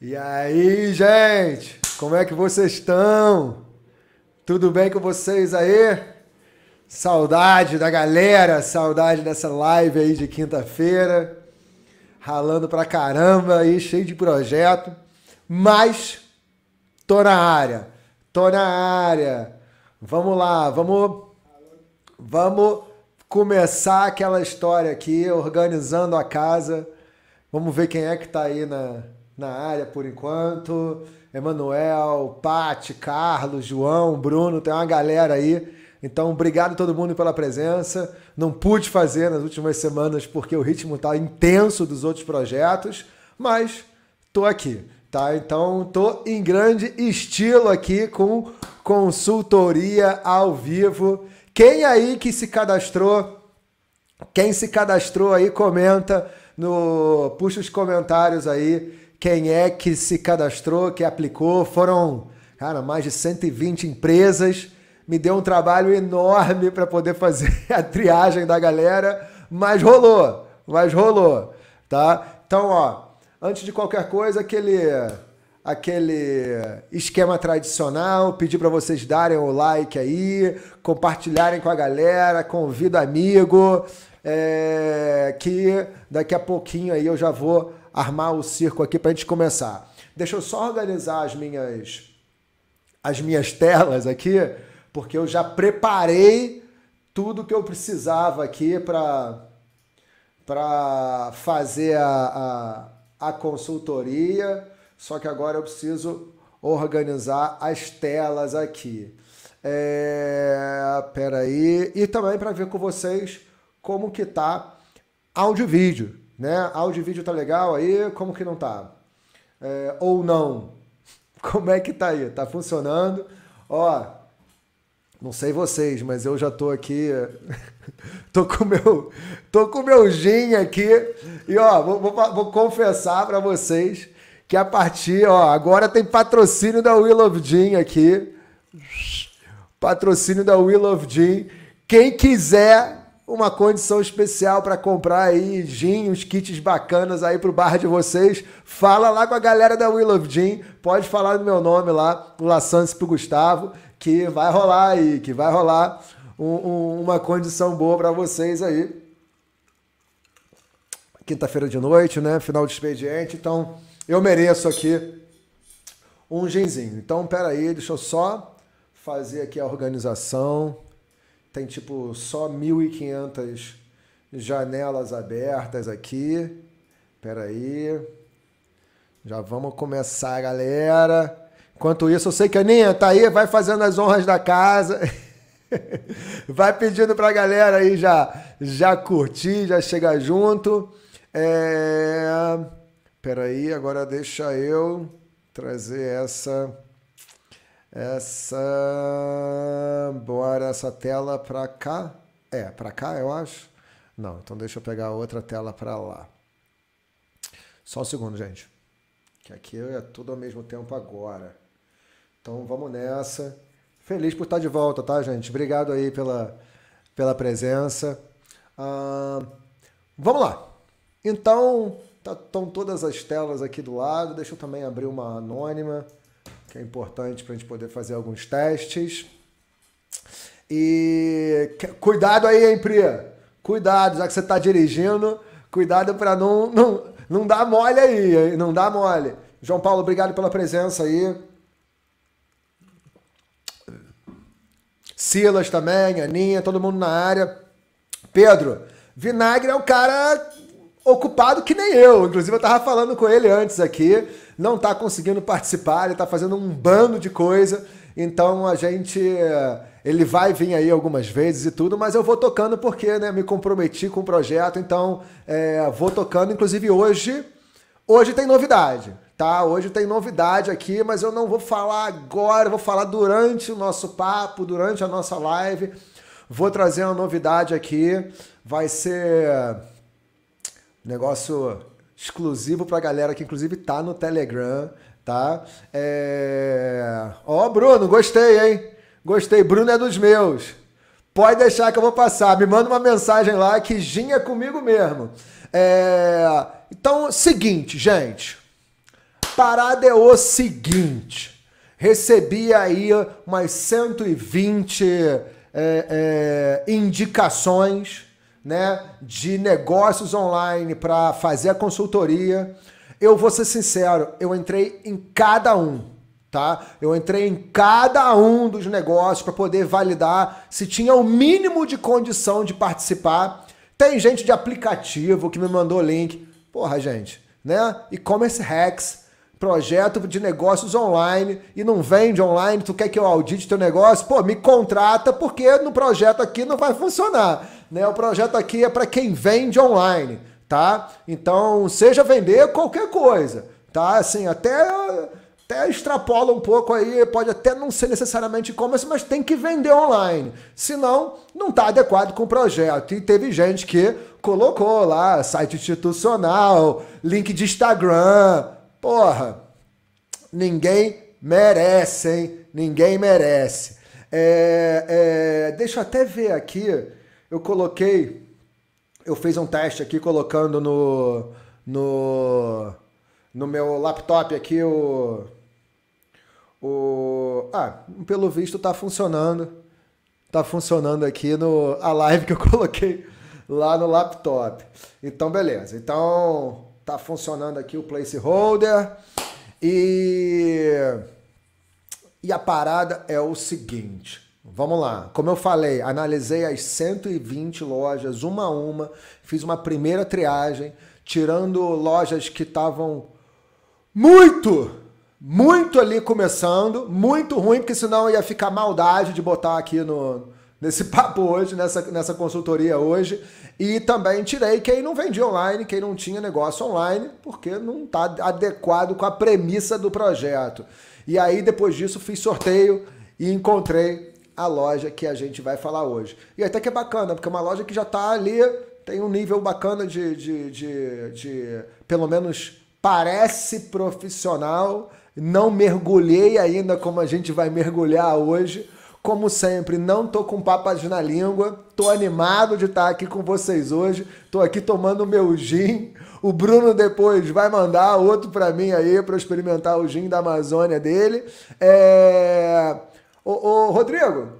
E aí, gente? Como é que vocês estão? Tudo bem com vocês aí? Saudade da galera, saudade dessa live aí de quinta-feira. Ralando pra caramba aí, cheio de projeto. Mas tô na área. Tô na área. Vamos lá, vamos vamos começar aquela história aqui organizando a casa. Vamos ver quem é que tá aí na na área por enquanto. Emanuel, Pati, Carlos, João, Bruno, tem uma galera aí. Então, obrigado a todo mundo pela presença. Não pude fazer nas últimas semanas porque o ritmo tá intenso dos outros projetos, mas tô aqui, tá? Então, tô em grande estilo aqui com consultoria ao vivo. Quem aí que se cadastrou, quem se cadastrou aí comenta no puxa os comentários aí quem é que se cadastrou, que aplicou. Foram, cara, mais de 120 empresas. Me deu um trabalho enorme para poder fazer a triagem da galera, mas rolou, mas rolou, tá? Então, ó, antes de qualquer coisa, aquele aquele esquema tradicional, pedir para vocês darem o like aí, compartilharem com a galera, convido amigo, é, que daqui a pouquinho aí eu já vou armar o circo aqui para a gente começar. Deixa eu só organizar as minhas as minhas telas aqui, porque eu já preparei tudo que eu precisava aqui para para fazer a, a, a consultoria, só que agora eu preciso organizar as telas aqui. É, peraí. E também para ver com vocês como que tá áudio e vídeo né? Áudio e vídeo tá legal aí, como que não tá? É, ou não? Como é que tá aí? Tá funcionando? Ó, não sei vocês, mas eu já tô aqui, tô com meu, tô com meu gin aqui e ó, vou, vou, vou confessar para vocês que a partir, ó, agora tem patrocínio da Will of Gin aqui, patrocínio da Will of Gin. Quem quiser uma condição especial para comprar aí gin, uns kits bacanas aí pro bar de vocês. Fala lá com a galera da Will of Gin, pode falar no meu nome lá, o La para pro Gustavo, que vai rolar aí, que vai rolar um, um, uma condição boa para vocês aí. Quinta-feira de noite, né? Final de expediente, então eu mereço aqui um ginzinho. Então, pera aí, deixa eu só fazer aqui a organização tem tipo só 1.500 janelas abertas aqui. Pera aí. Já vamos começar, galera. Enquanto isso, eu sei que a Aninha tá aí, vai fazendo as honras da casa. vai pedindo pra galera aí já, já curtir, já chegar junto. É... Pera aí, agora deixa eu trazer essa essa. Bora essa tela para cá. É, para cá, eu acho. Não, então deixa eu pegar outra tela para lá. Só um segundo, gente. Que aqui é tudo ao mesmo tempo agora. Então vamos nessa. Feliz por estar de volta, tá, gente? Obrigado aí pela, pela presença. Ah, vamos lá. Então, tá, estão todas as telas aqui do lado. Deixa eu também abrir uma anônima que é importante para a gente poder fazer alguns testes. E cuidado aí, hein, Pri? Cuidado, já que você está dirigindo, cuidado para não, não, não dar mole aí, não dá mole. João Paulo, obrigado pela presença aí. Silas também, Aninha, todo mundo na área. Pedro, Vinagre é o cara ocupado que nem eu. Inclusive, eu tava falando com ele antes aqui, não tá conseguindo participar, ele tá fazendo um bando de coisa. Então a gente. Eh, ele vai vir aí algumas vezes e tudo, mas eu vou tocando porque, né, me comprometi com o projeto, então é, vou tocando. Inclusive hoje. Hoje tem novidade, tá? Hoje tem novidade aqui, mas eu não vou falar agora, vou falar durante o nosso papo, durante a nossa live. Vou trazer uma novidade aqui. Vai ser Negócio exclusivo para a galera que, inclusive, tá no Telegram, tá? É... Ó, oh, Bruno, gostei, hein? Gostei. Bruno é dos meus. Pode deixar que eu vou passar. Me manda uma mensagem lá que ginha é comigo mesmo. É... Então, seguinte, gente. Parada é o seguinte. Recebi aí umas 120 é, é, indicações né, de negócios online para fazer a consultoria. Eu vou ser sincero, eu entrei em cada um, tá? Eu entrei em cada um dos negócios para poder validar se tinha o mínimo de condição de participar. Tem gente de aplicativo que me mandou link. Porra, gente, né? E-commerce hacks projeto de negócios online e não vende online, tu quer que eu audite teu negócio? Pô, me contrata porque no projeto aqui não vai funcionar, né? O projeto aqui é para quem vende online, tá? Então, seja vender qualquer coisa, tá? Assim, até até extrapola um pouco aí, pode até não ser necessariamente e-commerce, mas tem que vender online. Senão, não está adequado com o projeto. E teve gente que colocou lá site institucional, link de Instagram, Porra, ninguém merece, hein? Ninguém merece. É, é, deixa eu até ver aqui. Eu coloquei. Eu fiz um teste aqui colocando no. No, no meu laptop aqui o. O. Ah, pelo visto tá funcionando. Tá funcionando aqui no, a live que eu coloquei lá no laptop. Então, beleza. Então, Tá funcionando aqui o placeholder. E e a parada é o seguinte. Vamos lá. Como eu falei, analisei as 120 lojas uma a uma, fiz uma primeira triagem, tirando lojas que estavam muito, muito ali começando, muito ruim, porque senão ia ficar maldade de botar aqui no, nesse papo hoje, nessa, nessa consultoria hoje. E também tirei quem não vendia online, quem não tinha negócio online, porque não está adequado com a premissa do projeto. E aí, depois disso, fiz sorteio e encontrei a loja que a gente vai falar hoje. E até que é bacana, porque é uma loja que já está ali, tem um nível bacana de, de, de, de pelo menos parece profissional. Não mergulhei ainda como a gente vai mergulhar hoje, como sempre, não tô com papas na língua, tô animado de estar tá aqui com vocês hoje, tô aqui tomando meu gin. O Bruno depois vai mandar outro para mim aí para experimentar o gin da Amazônia dele. É... Ô, ô Rodrigo,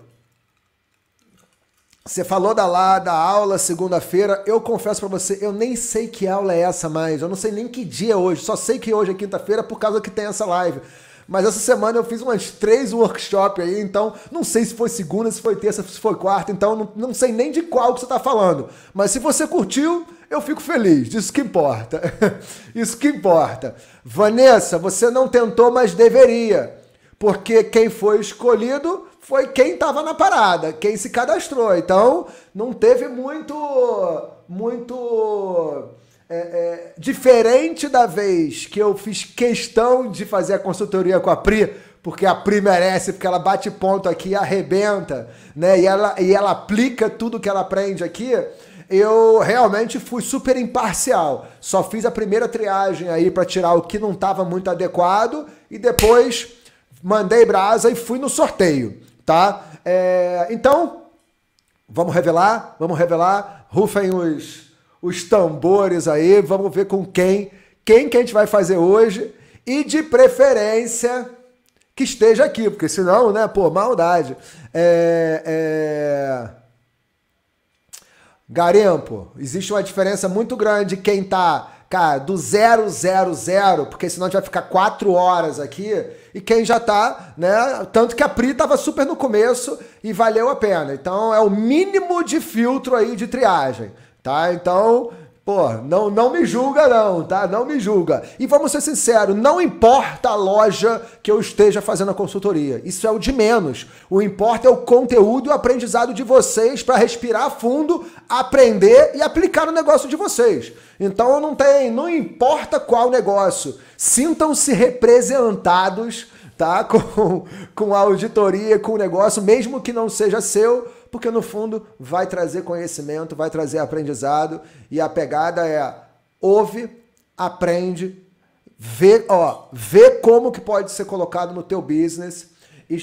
você falou da lá da aula segunda-feira. Eu confesso para você, eu nem sei que aula é essa mais. Eu não sei nem que dia é hoje. Só sei que hoje é quinta-feira por causa que tem essa live. Mas essa semana eu fiz umas três workshops aí, então não sei se foi segunda, se foi terça, se foi quarta, então não, não sei nem de qual que você está falando. Mas se você curtiu, eu fico feliz, isso que importa. isso que importa. Vanessa, você não tentou, mas deveria. Porque quem foi escolhido foi quem estava na parada, quem se cadastrou. Então, não teve muito muito é, é, diferente da vez que eu fiz questão de fazer a consultoria com a Pri, porque a Pri merece, porque ela bate ponto aqui, arrebenta, né? E ela, e ela aplica tudo que ela aprende aqui. Eu realmente fui super imparcial. Só fiz a primeira triagem aí para tirar o que não estava muito adequado e depois mandei brasa e fui no sorteio, tá? É, então, vamos revelar, vamos revelar. Rufem os os tambores aí, vamos ver com quem, quem que a gente vai fazer hoje e de preferência que esteja aqui, porque senão, né, pô, maldade. É, é... Garimpo, existe uma diferença muito grande quem tá, cara, do zero, zero, zero, porque senão a gente vai ficar quatro horas aqui, e quem já tá, né, tanto que a Pri tava super no começo e valeu a pena. Então é o mínimo de filtro aí de triagem tá? Então, pô, não, não me julga não, tá? Não me julga. E vamos ser sinceros, não importa a loja que eu esteja fazendo a consultoria. Isso é o de menos. O importa é o conteúdo e o aprendizado de vocês para respirar fundo, aprender e aplicar no negócio de vocês. Então não tem, não importa qual negócio. Sintam-se representados, tá? Com, com a auditoria, com o negócio, mesmo que não seja seu porque no fundo vai trazer conhecimento, vai trazer aprendizado e a pegada é ouve, aprende, vê, ó, vê como que pode ser colocado no teu business e, e,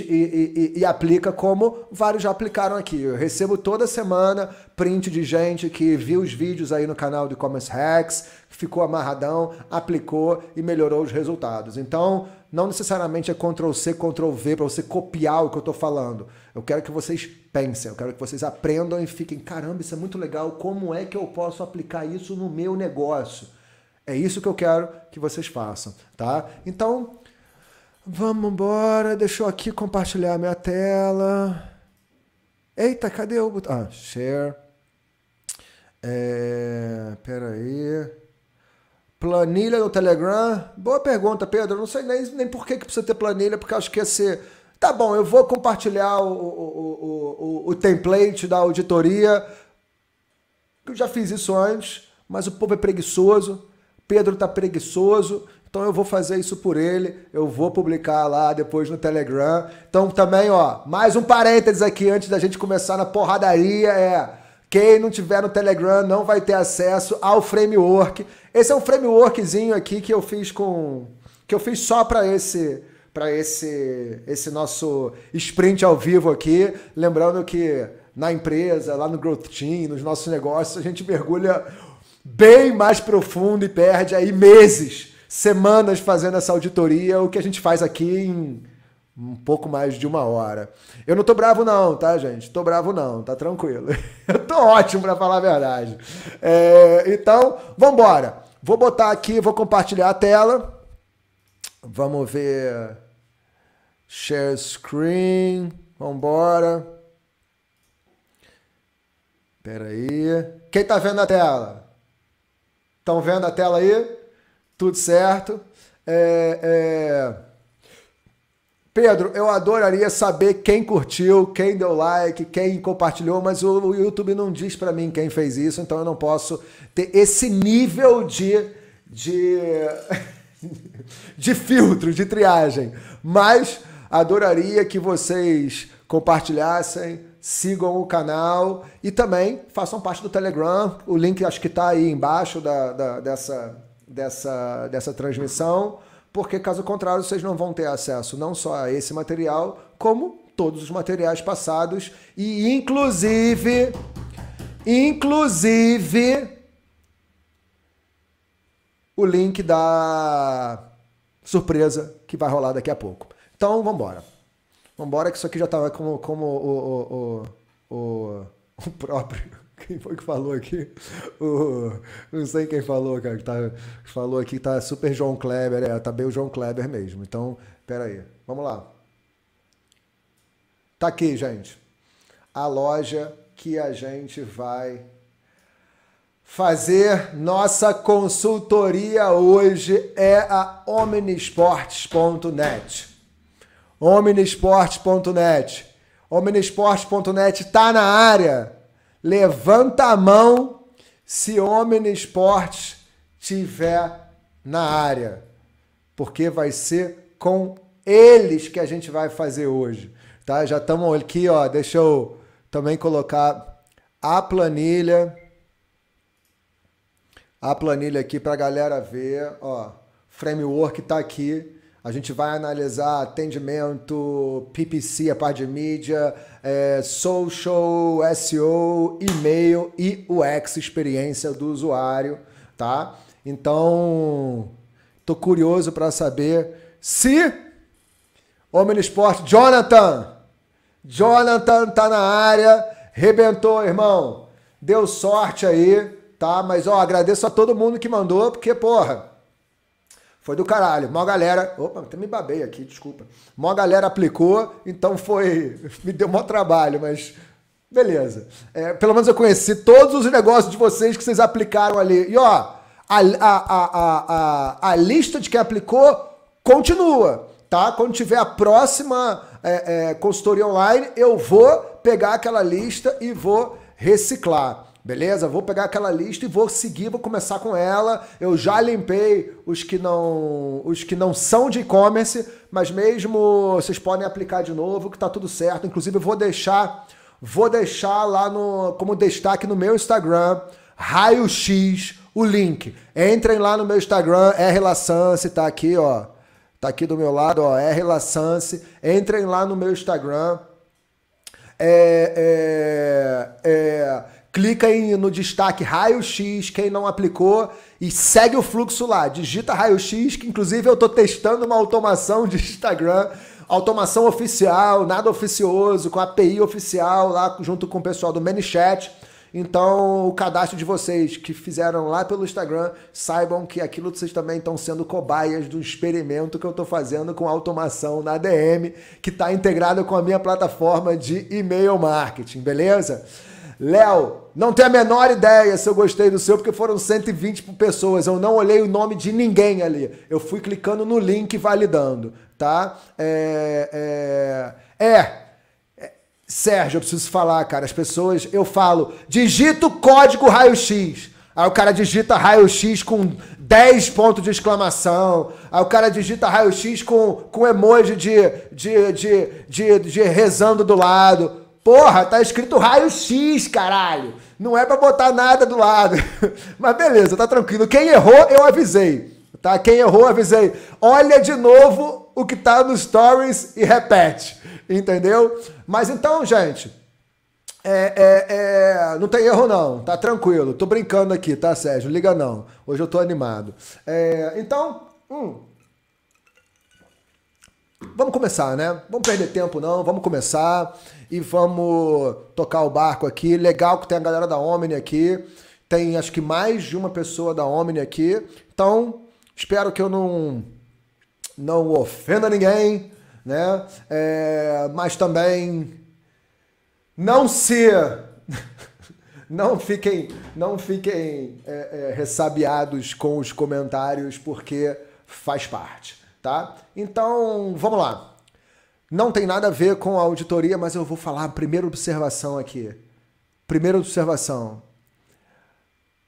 e, e, aplica como vários já aplicaram aqui. Eu recebo toda semana print de gente que viu os vídeos aí no canal do Commerce Hacks, ficou amarradão, aplicou e melhorou os resultados. Então, não necessariamente é Ctrl C, Ctrl V para você copiar o que eu estou falando. Eu quero que vocês pensem, eu quero que vocês aprendam e fiquem, caramba, isso é muito legal, como é que eu posso aplicar isso no meu negócio? É isso que eu quero que vocês façam, tá? Então, Vamos embora, deixa eu aqui compartilhar minha tela. Eita, cadê o botão? Ah, share. É, pera aí. Planilha no Telegram? Boa pergunta, Pedro. não sei nem, nem por que, que precisa ter planilha, porque acho que ser. Tá bom, eu vou compartilhar o, o, o, o, o template da auditoria. Eu já fiz isso antes, mas o povo é preguiçoso. Pedro tá preguiçoso, então eu vou fazer isso por ele, eu vou publicar lá depois no Telegram. Então também, ó, mais um parênteses aqui antes da gente começar na porradaria, é quem não tiver no Telegram não vai ter acesso ao framework. Esse é um frameworkzinho aqui que eu fiz com que eu fiz só para esse para esse esse nosso sprint ao vivo aqui, lembrando que na empresa, lá no Growth Team, nos nossos negócios, a gente mergulha bem mais profundo e perde aí meses, semanas fazendo essa auditoria, o que a gente faz aqui em um pouco mais de uma hora. Eu não tô bravo não, tá, gente? Tô bravo não, tá tranquilo. Eu tô ótimo para falar a verdade. É, então, vambora. Vou botar aqui, vou compartilhar a tela. Vamos ver. Share screen. Vambora. Pera aí. Quem tá vendo a tela? Estão vendo a tela aí? Tudo certo. É, é... Pedro, eu adoraria saber quem curtiu, quem deu like, quem compartilhou, mas o, YouTube não diz para mim quem fez isso, então eu não posso ter esse nível de de de filtro, de triagem. Mas adoraria que vocês compartilhassem, sigam o canal e também façam parte do Telegram. O link acho que está aí embaixo da, da, dessa, dessa, dessa transmissão, porque caso contrário vocês não vão ter acesso não só a esse material, como todos os materiais passados e inclusive inclusive o link da surpresa que vai rolar daqui a pouco. Então, vamos embora. Vambora, que isso aqui já tava como, como o, o, o, o próprio. Quem foi que falou aqui? O, não sei quem falou, cara. Que tá, falou aqui que tá super João Kleber. É, tá bem o João Kleber mesmo. Então, pera aí. Vamos lá. Tá aqui, gente. A loja que a gente vai fazer nossa consultoria hoje é a omnisports.net. Omnisport.net. Omnisport.net está na área. Levanta a mão se Omnisport tiver na área. Porque vai ser com eles que a gente vai fazer hoje. Tá? Já estamos aqui, ó. Deixa eu também colocar a planilha. A planilha aqui para a galera ver, ó. Framework está aqui a gente vai analisar atendimento, PPC, a parte de mídia, é, social, SEO, e-mail e UX, experiência do usuário, tá? Então, tô curioso para saber se Homem Esporte Jonathan, Jonathan tá na área, rebentou, irmão. Deu sorte aí, tá? Mas ó, agradeço a todo mundo que mandou, porque porra, foi do caralho. Mó galera. Opa, até me babei aqui, desculpa. Mó galera aplicou, então foi. Me deu mó trabalho, mas. Beleza. É, pelo menos eu conheci todos os negócios de vocês que vocês aplicaram ali. E ó, a, a, a, a, a lista de quem aplicou continua, tá? Quando tiver a próxima é, é, consultoria online, eu vou pegar aquela lista e vou reciclar. Beleza? Vou pegar aquela lista e vou seguir, vou começar com ela. Eu já limpei os que não, os que não são de e-commerce, mas mesmo vocês podem aplicar de novo, que tá tudo certo. Inclusive, eu vou deixar, vou deixar lá no como destaque no meu Instagram, raio X, o link. Entrem lá no meu Instagram, R Lassance, tá aqui, ó. Tá aqui do meu lado, ó, R Lassance. Entrem lá no meu Instagram. É, é, é clica aí no destaque raio-x, quem não aplicou, e segue o fluxo lá. Digita raio-x, que inclusive eu estou testando uma automação de Instagram, automação oficial, nada oficioso, com API oficial lá junto com o pessoal do ManyChat. Então, o cadastro de vocês que fizeram lá pelo Instagram, saibam que aquilo vocês também estão sendo cobaias do experimento que eu estou fazendo com automação na DM, que está integrada com a minha plataforma de e-mail marketing, beleza? Léo, não tenho a menor ideia se eu gostei do seu, porque foram 120 pessoas. Eu não olhei o nome de ninguém ali. Eu fui clicando no link e validando, tá? É, é, é, é. Sérgio, eu preciso falar, cara. As pessoas, eu falo, digita o código raio-x. Aí o cara digita raio-x com 10 pontos de exclamação. Aí o cara digita raio-x com, com emoji de, de, de, de, de rezando do lado. Porra, tá escrito raio-x, caralho. Não é para botar nada do lado. Mas beleza, tá tranquilo. Quem errou, eu avisei. Tá? Quem errou, avisei. Olha de novo o que tá nos stories e repete. Entendeu? Mas então, gente. É, é, é, não tem erro não, tá tranquilo. Tô brincando aqui, tá, Sérgio? Liga não. Hoje eu tô animado. É, então, hum vamos começar, né? Vamos perder tempo não, vamos começar e vamos tocar o barco aqui. Legal que tem a galera da Omni aqui, tem acho que mais de uma pessoa da Omni aqui. Então, espero que eu não não ofenda ninguém, né? É, mas também não se não fiquem não fiquem é, é ressabiados com os comentários porque faz parte tá? Então, vamos lá. Não tem nada a ver com a auditoria, mas eu vou falar a primeira observação aqui. Primeira observação.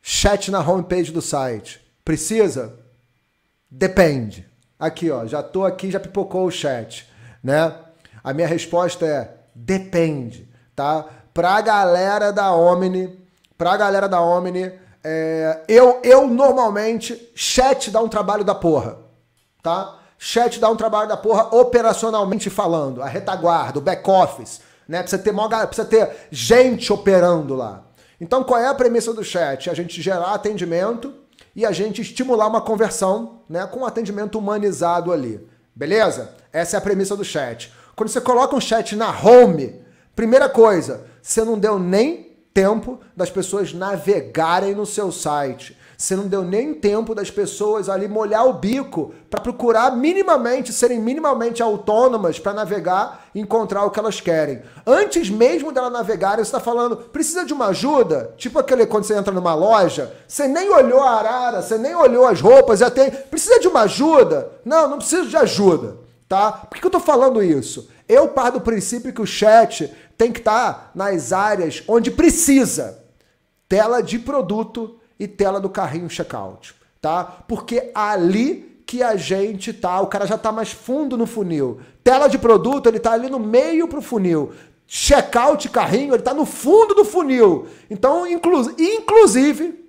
Chat na homepage do site. Precisa? Depende. Aqui, ó, já tô aqui, já pipocou o chat, né? A minha resposta é depende, tá? Pra galera da Omni, pra galera da Omni, é, eu, eu normalmente, chat dá um trabalho da porra, tá? Chat dá um trabalho da porra operacionalmente falando, a retaguarda, o back office, né? Precisa ter, maior, precisa ter gente operando lá. Então, qual é a premissa do chat? A gente gerar atendimento e a gente estimular uma conversão, né, com um atendimento humanizado ali. Beleza? Essa é a premissa do chat. Quando você coloca um chat na home, primeira coisa, você não deu nem tempo das pessoas navegarem no seu site. Você não deu nem tempo das pessoas ali molhar o bico para procurar minimamente, serem minimamente autônomas para navegar e encontrar o que elas querem. Antes mesmo dela navegar, você está falando, precisa de uma ajuda? Tipo aquele quando você entra numa loja, você nem olhou a arara, você nem olhou as roupas, já tem. Precisa de uma ajuda? Não, não preciso de ajuda. Tá? Por que eu estou falando isso? Eu paro do princípio que o chat tem que estar tá nas áreas onde precisa. Tela de produto, e tela do carrinho checkout, tá? Porque ali que a gente tá, o cara já tá mais fundo no funil. Tela de produto, ele tá ali no meio pro funil. Checkout carrinho, ele tá no fundo do funil. Então, inclu inclusive,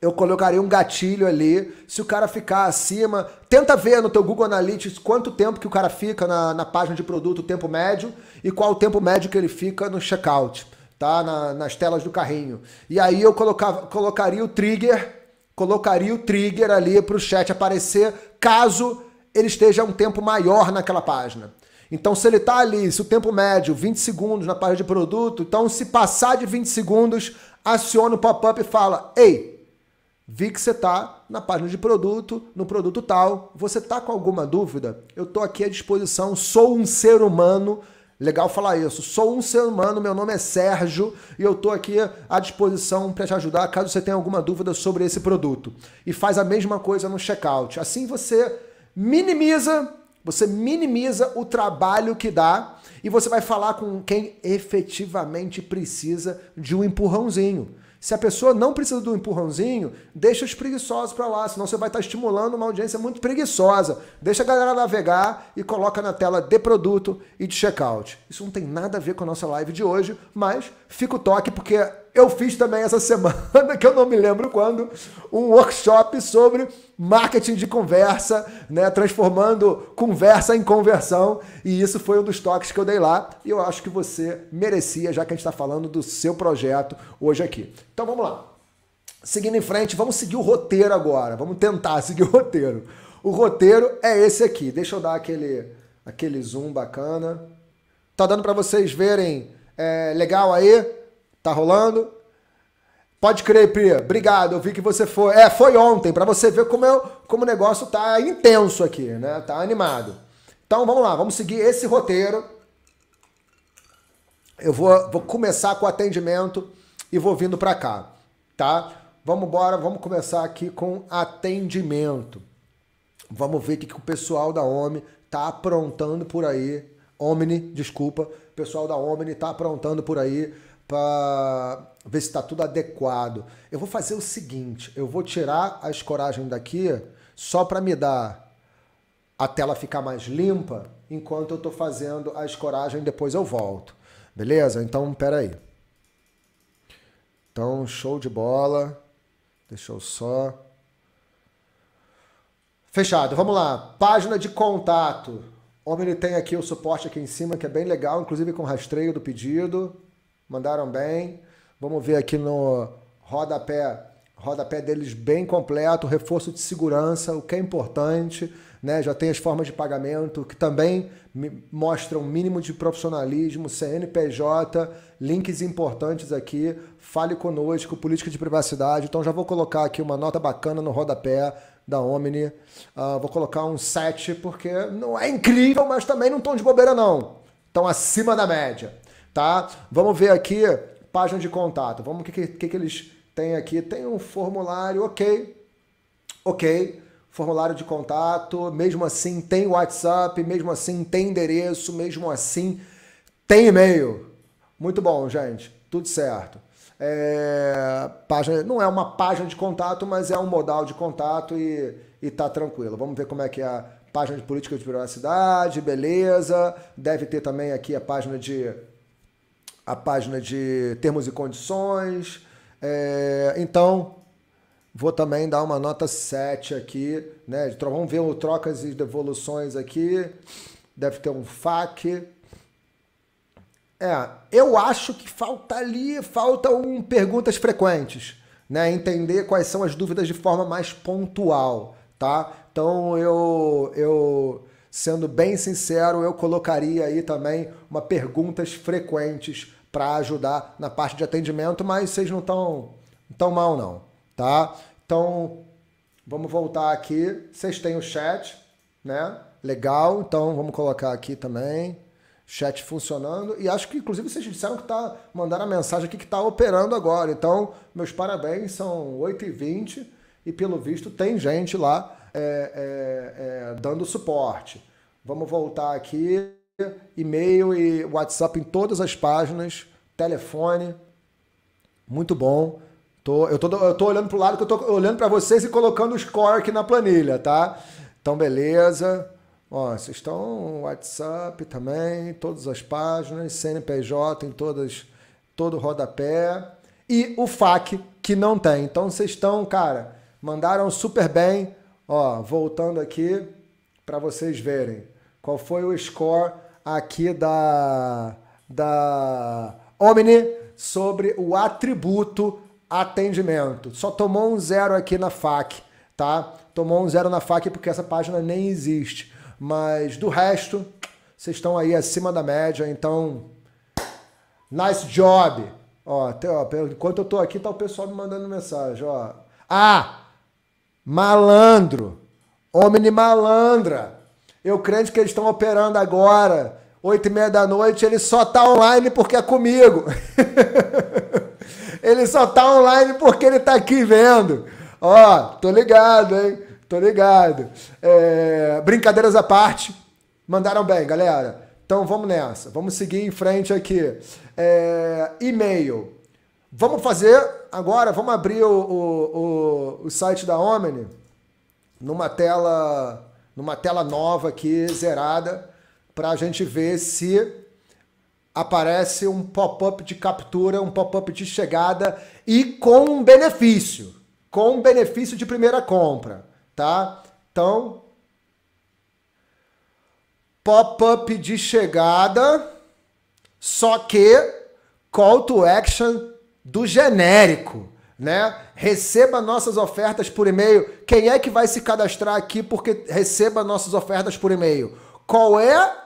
eu colocaria um gatilho ali. Se o cara ficar acima, tenta ver no teu Google Analytics quanto tempo que o cara fica na, na página de produto, o tempo médio, e qual o tempo médio que ele fica no checkout tá? Na, nas telas do carrinho. E aí eu colocava, colocaria o trigger, colocaria o trigger ali para o chat aparecer, caso ele esteja um tempo maior naquela página. Então, se ele está ali, se o tempo médio, 20 segundos na página de produto, então se passar de 20 segundos, aciona o pop-up e fala: Ei, vi que você está na página de produto, no produto tal, você está com alguma dúvida? Eu estou aqui à disposição, sou um ser humano Legal falar isso. Sou um ser humano, meu nome é Sérgio e eu estou aqui à disposição para te ajudar caso você tenha alguma dúvida sobre esse produto. E faz a mesma coisa no checkout. Assim você minimiza, você minimiza o trabalho que dá e você vai falar com quem efetivamente precisa de um empurrãozinho. Se a pessoa não precisa do empurrãozinho, deixa os preguiçosos para lá, senão você vai estar tá estimulando uma audiência muito preguiçosa. Deixa a galera navegar e coloca na tela de produto e de checkout. Isso não tem nada a ver com a nossa live de hoje, mas fica o toque porque eu fiz também essa semana, que eu não me lembro quando, um workshop sobre marketing de conversa, né, transformando conversa em conversão, e isso foi um dos toques que eu dei lá, e eu acho que você merecia, já que a gente está falando do seu projeto hoje aqui. Então vamos lá. Seguindo em frente, vamos seguir o roteiro agora, vamos tentar seguir o roteiro. O roteiro é esse aqui, deixa eu dar aquele, aquele zoom bacana. Tá dando para vocês verem é, legal aí? Tá rolando? Pode crer, Pri. Obrigado. Eu vi que você foi. É, foi ontem, para você ver como, eu, é como o negócio tá intenso aqui, né? Tá animado. Então vamos lá, vamos seguir esse roteiro. Eu vou, vou começar com o atendimento e vou vindo para cá, tá? Vamos embora, vamos começar aqui com atendimento. Vamos ver o que, que o pessoal da OMI tá aprontando por aí. Omni, desculpa. O pessoal da Omni tá aprontando por aí para ver se está tudo adequado. Eu vou fazer o seguinte, eu vou tirar a escoragem daqui só para me dar a tela ficar mais limpa enquanto eu estou fazendo a escoragem, depois eu volto. Beleza? Então, pera aí. Então, show de bola. Deixa eu só... Fechado, vamos lá. Página de contato. ele tem aqui o suporte aqui em cima, que é bem legal, inclusive com rastreio do pedido. Mandaram bem. Vamos ver aqui no rodapé, rodapé deles bem completo, reforço de segurança, o que é importante, né? Já tem as formas de pagamento que também mostram um mínimo de profissionalismo, CNPJ, links importantes aqui, fale conosco, política de privacidade. Então já vou colocar aqui uma nota bacana no rodapé da Omni. Uh, vou colocar um 7 porque não é incrível, mas também não estão de bobeira não. Estão acima da média tá? Vamos ver aqui, página de contato. Vamos o que, que, que eles têm aqui. Tem um formulário, ok, ok. Formulário de contato, mesmo assim tem WhatsApp, mesmo assim tem endereço, mesmo assim tem e-mail. Muito bom, gente. Tudo certo. É, página, não é uma página de contato, mas é um modal de contato e, e tá tranquilo. Vamos ver como é que é a página de política de privacidade, beleza. Deve ter também aqui a página de a página de termos e condições. É, então, vou também dar uma nota 7 aqui. Né? Vamos ver o trocas e devoluções aqui. Deve ter um FAQ. É, eu acho que falta ali, falta um perguntas frequentes, né? Entender quais são as dúvidas de forma mais pontual, tá? Então eu, eu sendo bem sincero, eu colocaria aí também uma perguntas frequentes para ajudar na parte de atendimento, mas vocês não estão tão mal não, tá? Então, vamos voltar aqui. Vocês têm o chat, né? Legal, então vamos colocar aqui também. Chat funcionando. E acho que, inclusive, vocês disseram que tá. Mandaram a mensagem aqui que está operando agora. Então, meus parabéns, são 8h20 e, pelo visto, tem gente lá é, é, é, dando suporte. Vamos voltar aqui e-mail e WhatsApp em todas as páginas, telefone. Muito bom. Tô, eu, tô, eu tô olhando pro lado que eu tô olhando para vocês e colocando o score aqui na planilha, tá? Então, beleza. Ó, vocês estão WhatsApp também, todas as páginas, CNPJ em todas, todo rodapé. E o FAC, que não tem. Então, vocês estão, cara, mandaram super bem. Ó, voltando aqui para vocês verem qual foi o score aqui da, da Omni sobre o atributo atendimento. Só tomou um zero aqui na FAQ, tá? Tomou um zero na FAQ porque essa página nem existe. Mas do resto, vocês estão aí acima da média, então nice job. Ó, até, ó, enquanto eu tô aqui, tá o pessoal me mandando mensagem, ó. Ah! Malandro! Omni malandra! Eu creio que eles estão operando agora. Oito e meia da noite, ele só tá online porque é comigo. ele só tá online porque ele tá aqui vendo. Ó, tô ligado, hein? Tô ligado. É, brincadeiras à parte. Mandaram bem, galera. Então vamos nessa. Vamos seguir em frente aqui. É, e-mail. Vamos fazer agora, vamos abrir o, o, o, o site da Omni numa tela numa tela nova aqui, zerada, para a gente ver se aparece um pop-up de captura, um pop-up de chegada e com um benefício, com um benefício de primeira compra, tá? Então, pop-up de chegada, só que call to action do genérico né? Receba nossas ofertas por e-mail. Quem é que vai se cadastrar aqui porque receba nossas ofertas por e-mail? Qual é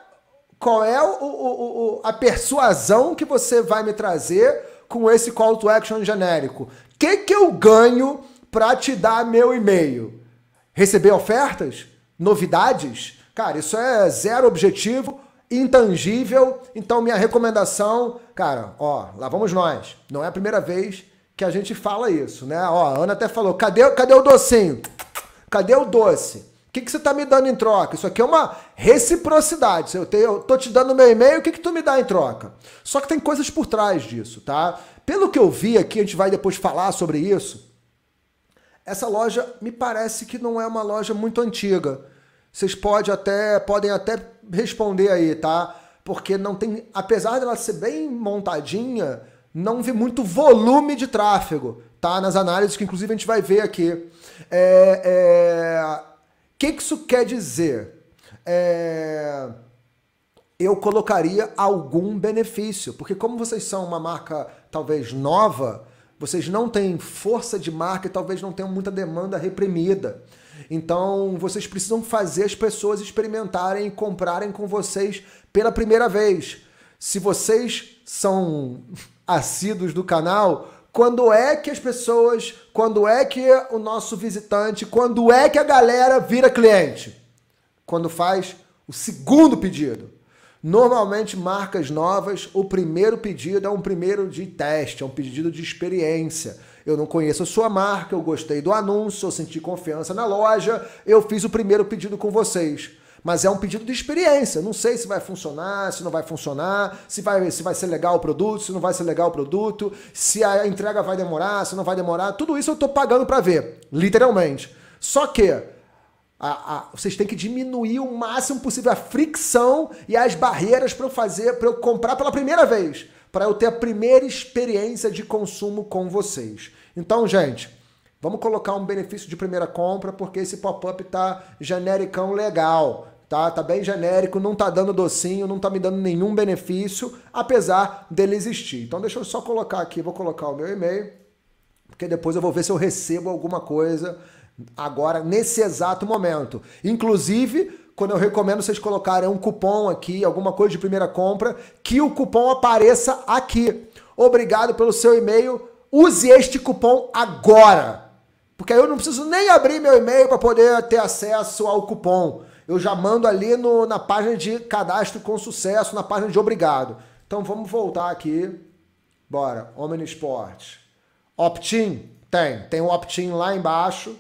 qual é o, o, o, a persuasão que você vai me trazer com esse call to action genérico? O que, que eu ganho para te dar meu e-mail? Receber ofertas? Novidades? Cara, isso é zero objetivo, intangível. Então, minha recomendação, cara, ó, lá vamos nós. Não é a primeira vez que a gente fala isso, né? Ó, a Ana até falou, cadê, cadê o docinho? Cadê o doce? O que, que você tá me dando em troca? Isso aqui é uma reciprocidade. Eu, tenho, eu tô te dando meu e-mail, o que, que tu me dá em troca? Só que tem coisas por trás disso, tá? Pelo que eu vi aqui, a gente vai depois falar sobre isso. Essa loja me parece que não é uma loja muito antiga. Vocês pode até, podem até responder aí, tá? Porque não tem. Apesar dela ser bem montadinha, não vê muito volume de tráfego, tá? Nas análises que inclusive a gente vai ver aqui. É, é... O que, que isso quer dizer? É... Eu colocaria algum benefício, porque como vocês são uma marca talvez nova, vocês não têm força de marca e talvez não tenham muita demanda reprimida. Então, vocês precisam fazer as pessoas experimentarem e comprarem com vocês pela primeira vez. Se vocês são assíduos do canal, quando é que as pessoas, quando é que o nosso visitante, quando é que a galera vira cliente? Quando faz o segundo pedido. Normalmente, marcas novas, o primeiro pedido é um primeiro de teste, é um pedido de experiência. Eu não conheço a sua marca, eu gostei do anúncio, eu senti confiança na loja, eu fiz o primeiro pedido com vocês. Mas é um pedido de experiência. Não sei se vai funcionar, se não vai funcionar, se vai, se vai ser legal o produto, se não vai ser legal o produto, se a entrega vai demorar, se não vai demorar. Tudo isso eu estou pagando para ver, literalmente. Só que a, a, vocês têm que diminuir o máximo possível a fricção e as barreiras para eu fazer, para eu comprar pela primeira vez, para eu ter a primeira experiência de consumo com vocês. Então, gente, Vamos colocar um benefício de primeira compra, porque esse pop-up tá genericão legal tá? Tá bem genérico, não tá dando docinho, não tá me dando nenhum benefício, apesar dele existir. Então deixa eu só colocar aqui, vou colocar o meu e-mail, porque depois eu vou ver se eu recebo alguma coisa agora nesse exato momento. Inclusive, quando eu recomendo vocês colocarem um cupom aqui, alguma coisa de primeira compra, que o cupom apareça aqui. Obrigado pelo seu e-mail. Use este cupom agora. Porque aí eu não preciso nem abrir meu e-mail para poder ter acesso ao cupom eu já mando ali no, na página de cadastro com sucesso, na página de obrigado. Então vamos voltar aqui. Bora, Homem no Opt-in? Tem. Tem um opt-in lá embaixo.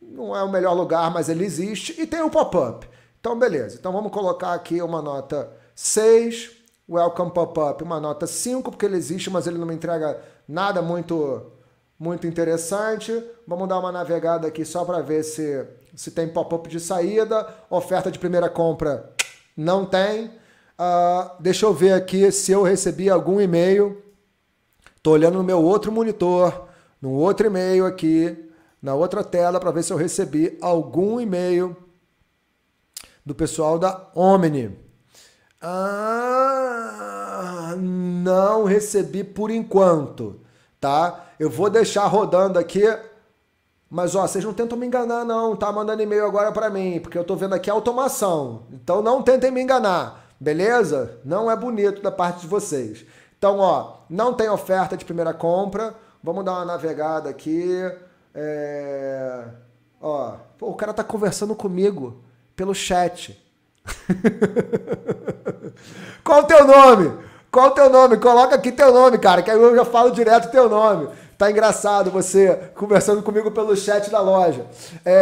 Não é o melhor lugar, mas ele existe. E tem o um pop-up. Então, beleza. Então vamos colocar aqui uma nota 6. Welcome pop-up, uma nota 5, porque ele existe, mas ele não me entrega nada muito, muito interessante. Vamos dar uma navegada aqui só para ver se se tem pop-up de saída, oferta de primeira compra não tem. Uh, deixa eu ver aqui se eu recebi algum e-mail. Estou olhando no meu outro monitor, no outro e-mail aqui, na outra tela, para ver se eu recebi algum e-mail do pessoal da Omni. Ah, não recebi por enquanto, tá? Eu vou deixar rodando aqui mas ó, vocês não tentam me enganar não, tá mandando e-mail agora para mim, porque eu tô vendo aqui a automação. Então não tentem me enganar, beleza? Não é bonito da parte de vocês. Então, ó, não tem oferta de primeira compra. Vamos dar uma navegada aqui. É... Ó, pô, o cara tá conversando comigo pelo chat. Qual o teu nome? Qual o teu nome? Coloca aqui teu nome, cara, que aí eu já falo direto teu nome. Tá engraçado você conversando comigo pelo chat da loja. É,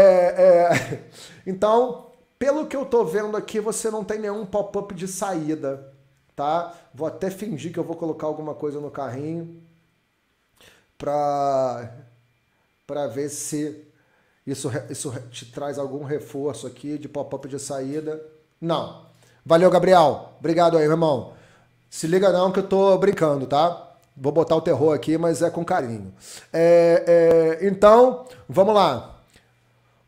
é... Então, pelo que eu tô vendo aqui, você não tem nenhum pop-up de saída, tá? Vou até fingir que eu vou colocar alguma coisa no carrinho para para ver se isso, isso te traz algum reforço aqui de pop-up de saída. Não. Valeu, Gabriel. Obrigado aí, meu irmão. Se liga não que eu tô brincando, tá? Vou botar o terror aqui, mas é com carinho. É, é, então, vamos lá.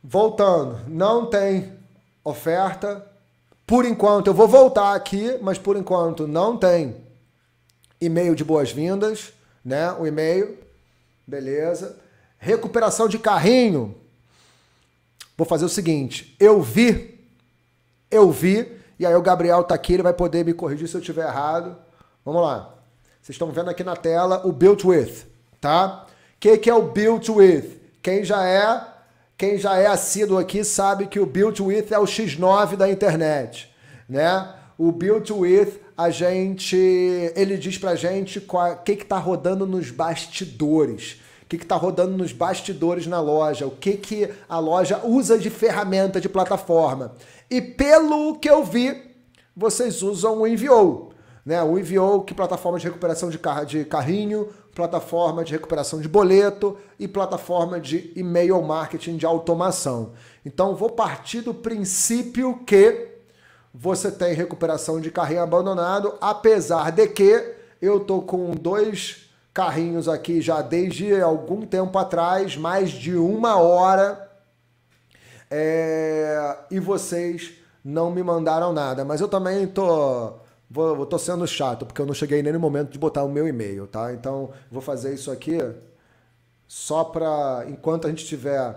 Voltando, não tem oferta. Por enquanto, eu vou voltar aqui, mas por enquanto não tem e-mail de boas-vindas, né? O e-mail, beleza. Recuperação de carrinho. Vou fazer o seguinte: eu vi, eu vi, e aí o Gabriel tá aqui, ele vai poder me corrigir se eu estiver errado. Vamos lá. Vocês estão vendo aqui na tela o Built With, tá? O que, que é o Built With? Quem já é quem já é assíduo aqui sabe que o Built With é o X9 da internet, né? O Built With, a gente, ele diz pra gente o que que tá rodando nos bastidores, o que que tá rodando nos bastidores na loja, o que que a loja usa de ferramenta de plataforma. E pelo que eu vi, vocês usam o Enviou, né? O enviou que plataforma de recuperação de, car de carrinho, plataforma de recuperação de boleto e plataforma de e-mail marketing de automação. Então, vou partir do princípio que você tem recuperação de carrinho abandonado, apesar de que eu tô com dois carrinhos aqui já desde algum tempo atrás, mais de uma hora, é... e vocês não me mandaram nada. Mas eu também tô Vou, vou, tô sendo chato, porque eu não cheguei nem no momento de botar o meu e-mail, tá? Então, vou fazer isso aqui só para enquanto a gente tiver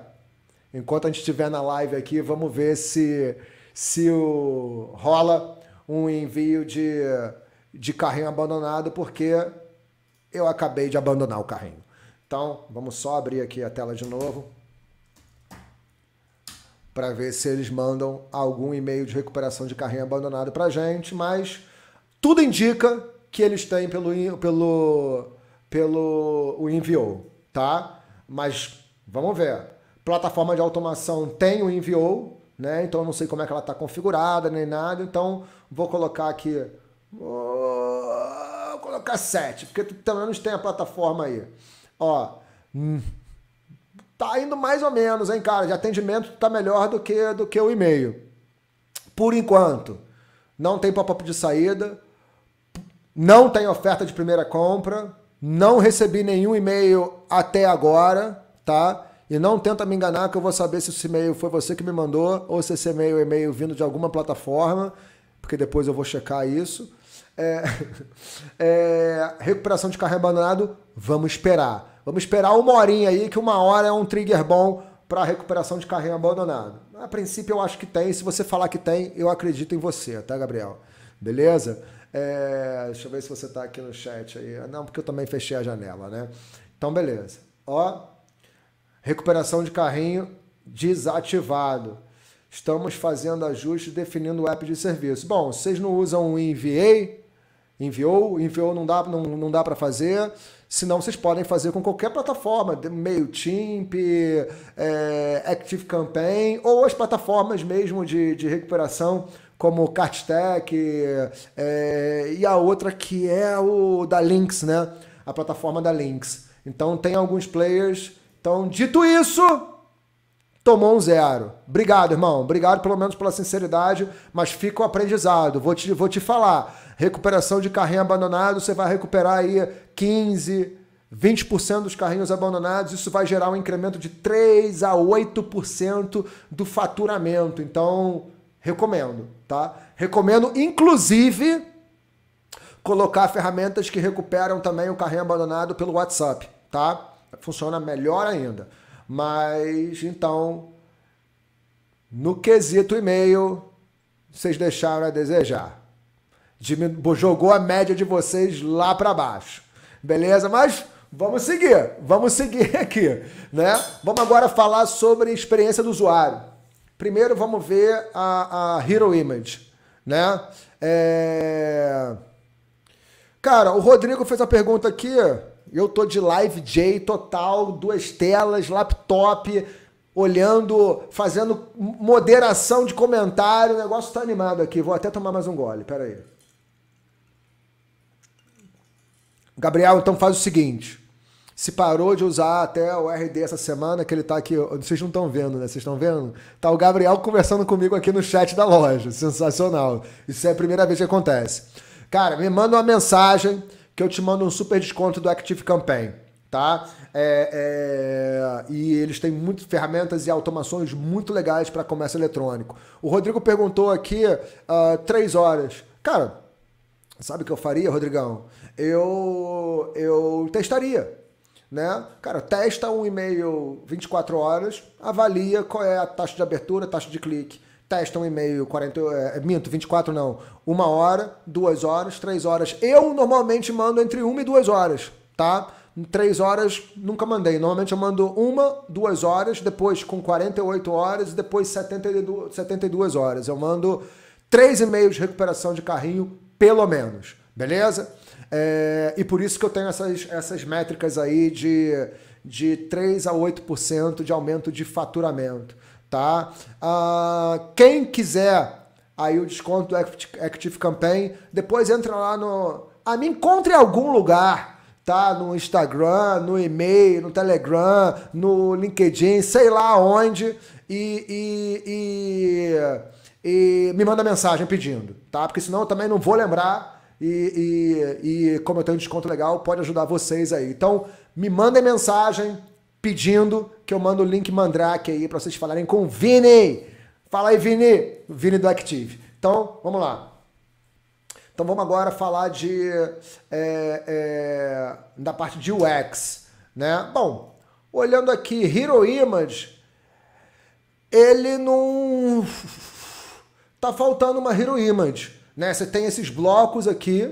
enquanto a gente tiver na live aqui, vamos ver se se o, rola um envio de, de carrinho abandonado, porque eu acabei de abandonar o carrinho. Então, vamos só abrir aqui a tela de novo para ver se eles mandam algum e-mail de recuperação de carrinho abandonado para gente, mas tudo indica que eles têm pelo, pelo, pelo o InVO, tá? Mas vamos ver. Plataforma de automação tem o enviou, né? Então eu não sei como é que ela está configurada nem nada, então vou colocar aqui. Vou colocar 7, porque pelo menos tem a plataforma aí. Ó. Hum, tá indo mais ou menos, hein, cara? De atendimento tá melhor do que, do que o e-mail. Por enquanto, não tem pop-up de saída. Não tem oferta de primeira compra, não recebi nenhum e-mail até agora, tá? E não tenta me enganar que eu vou saber se esse e-mail foi você que me mandou ou se esse e-mail é e-mail vindo de alguma plataforma, porque depois eu vou checar isso. É, é, recuperação de carro abandonado, vamos esperar. Vamos esperar uma horinha aí, que uma hora é um trigger bom para recuperação de carrinho abandonado. A princípio eu acho que tem, se você falar que tem, eu acredito em você, tá, Gabriel? Beleza? É, deixa eu ver se você está aqui no chat aí. Não, porque eu também fechei a janela, né? Então, beleza. Ó, recuperação de carrinho desativado. Estamos fazendo ajustes definindo o app de serviço. Bom, vocês não usam o enviei, enviou, enviou não dá, não, não dá para fazer. Senão vocês podem fazer com qualquer plataforma, MailChimp, é, ActiveCampaign ou as plataformas mesmo de, de recuperação como Cartstack é, e a outra que é o da Lynx, né? A plataforma da Lynx. Então tem alguns players. Então, dito isso, tomou um zero. Obrigado, irmão. Obrigado pelo menos pela sinceridade, mas fica o aprendizado. Vou te, vou te falar. Recuperação de carrinho abandonado, você vai recuperar aí 15, 20% dos carrinhos abandonados, isso vai gerar um incremento de 3 a 8% do faturamento. Então, recomendo tá? Recomendo, inclusive, colocar ferramentas que recuperam também o carrinho abandonado pelo WhatsApp, tá? Funciona melhor ainda. Mas, então, no quesito e-mail, vocês deixaram a desejar. Diminu jogou a média de vocês lá para baixo. Beleza? Mas vamos seguir, vamos seguir aqui, né? Vamos agora falar sobre experiência do usuário. Primeiro vamos ver a, a Hero Image, né? É... Cara, o Rodrigo fez a pergunta aqui. Eu tô de live J total, duas telas, laptop, olhando, fazendo moderação de comentário. O negócio tá animado aqui. Vou até tomar mais um gole. Pera aí. Gabriel, então faz o seguinte se parou de usar até o RD essa semana, que ele tá aqui. Vocês não estão vendo, né? Vocês estão vendo? Tá o Gabriel conversando comigo aqui no chat da loja. Sensacional. Isso é a primeira vez que acontece. Cara, me manda uma mensagem que eu te mando um super desconto do Active Campaign, tá? É, é... e eles têm muitas ferramentas e automações muito legais para comércio eletrônico. O Rodrigo perguntou aqui uh, três horas. Cara, sabe o que eu faria, Rodrigão? Eu, eu testaria né? Cara, testa um e-mail 24 horas, avalia qual é a taxa de abertura, taxa de clique. Testa um e-mail 40, é, eh, eh, minto, 24 não, uma hora, duas horas, três horas. Eu normalmente mando entre uma e duas horas, tá? Três horas nunca mandei. Normalmente eu mando uma, duas horas, depois com 48 horas e depois 72, 72 horas. Eu mando três e-mails de recuperação de carrinho, pelo menos. Beleza? É, e por isso que eu tenho essas, essas métricas aí de, de 3 a 8% de aumento de faturamento. Tá? Ah, quem quiser aí o desconto do Active Campaign, depois entra lá no. a ah, me encontre em algum lugar tá? No Instagram, no e-mail, no Telegram, no LinkedIn, sei lá onde, e, e, e, e, me manda mensagem pedindo, tá? Porque senão eu também não vou lembrar e, e, e como eu tenho um desconto legal, pode ajudar vocês aí. Então, me mandem mensagem pedindo que eu mando o link Mandrake aí para vocês falarem com o Vini. Fala aí, Vini. Vini do Active. Então, vamos lá. Então vamos agora falar de é, é, da parte de UX, né? Bom, olhando aqui, Hero Image, ele não tá faltando uma Hero Image. Né? Você tem esses blocos aqui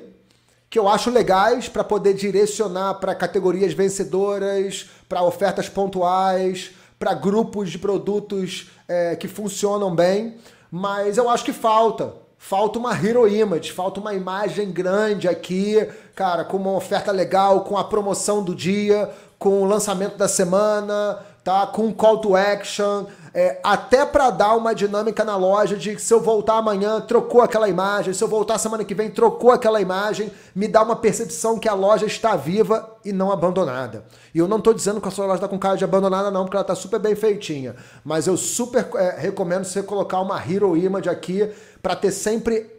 que eu acho legais para poder direcionar para categorias vencedoras, para ofertas pontuais, para grupos de produtos é, que funcionam bem, mas eu acho que falta. Falta uma hero image, falta uma imagem grande aqui, cara, com uma oferta legal, com a promoção do dia, com o lançamento da semana, tá? Com um call to action é, até para dar uma dinâmica na loja de se eu voltar amanhã, trocou aquela imagem, se eu voltar semana que vem, trocou aquela imagem, me dá uma percepção que a loja está viva e não abandonada. E eu não estou dizendo que a sua loja está com cara de abandonada, não, porque ela está super bem feitinha. Mas eu super é, recomendo você colocar uma Hero Image aqui para ter sempre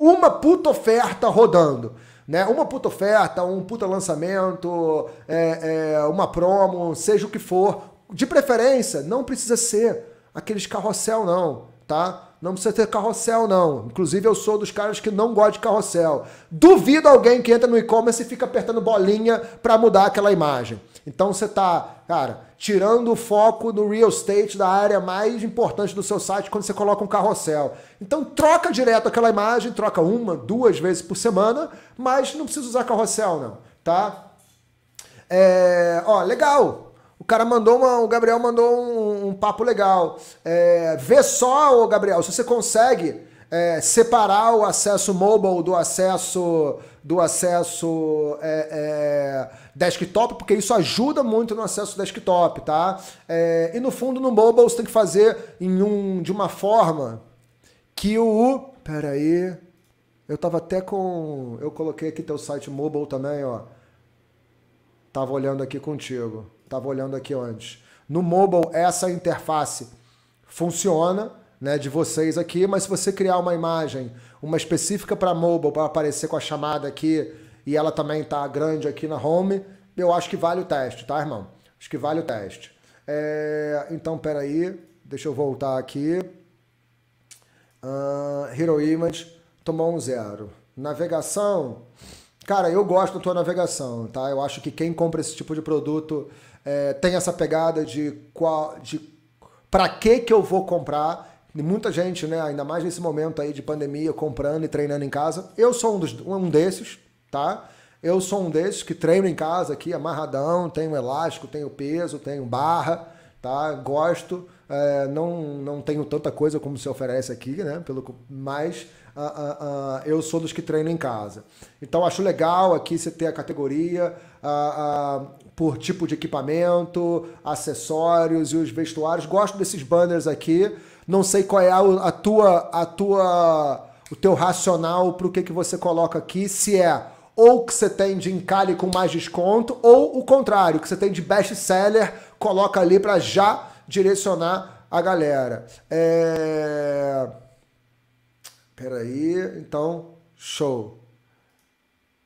uma puta oferta rodando. Né? Uma puta oferta, um puta lançamento, é, é, uma promo, seja o que for, de preferência, não precisa ser aqueles carrossel, não, tá? Não precisa ter carrossel, não. Inclusive, eu sou dos caras que não gosta de carrossel. Duvido alguém que entra no e-commerce e fica apertando bolinha para mudar aquela imagem. Então, você tá, cara, tirando o foco no real estate, da área mais importante do seu site, quando você coloca um carrossel. Então, troca direto aquela imagem, troca uma, duas vezes por semana, mas não precisa usar carrossel, não, tá? É, ó, legal cara mandou uma. O Gabriel mandou um, um papo legal. É, vê só, o Gabriel, se você consegue é, separar o acesso mobile do acesso do acesso é, é desktop, porque isso ajuda muito no acesso desktop, tá? É, e no fundo, no mobile, você tem que fazer em um, de uma forma que o. Peraí. Eu tava até com. Eu coloquei aqui teu site mobile também, ó. Tava olhando aqui contigo. Estava olhando aqui antes. No mobile, essa interface funciona, né, de vocês aqui, mas se você criar uma imagem, uma específica para mobile, para aparecer com a chamada aqui, e ela também tá grande aqui na home, eu acho que vale o teste, tá, irmão? Acho que vale o teste. É, então, peraí, deixa eu voltar aqui. Uh, Hero Image tomou um zero. Navegação, Cara, eu gosto da tua navegação, tá? Eu acho que quem compra esse tipo de produto é, tem essa pegada de qual, de para que que eu vou comprar. E muita gente, né? Ainda mais nesse momento aí de pandemia, comprando e treinando em casa. Eu sou um, dos, um desses, tá? Eu sou um desses que treino em casa aqui, amarradão, tenho elástico, tenho peso, tenho barra, tá? Gosto. É, não, não tenho tanta coisa como se oferece aqui, né? Pelo, mas ah, ah, ah, eu sou dos que treino em casa. Então acho legal aqui você ter a categoria ah, ah, por tipo de equipamento, acessórios e os vestuários. Gosto desses banners aqui. Não sei qual é a, tua, a tua, o teu racional para o que, que você coloca aqui, se é ou que você tem de encalhe com mais desconto, ou o contrário, que você tem de best seller, coloca ali para já direcionar a galera. É... Peraí, então, show.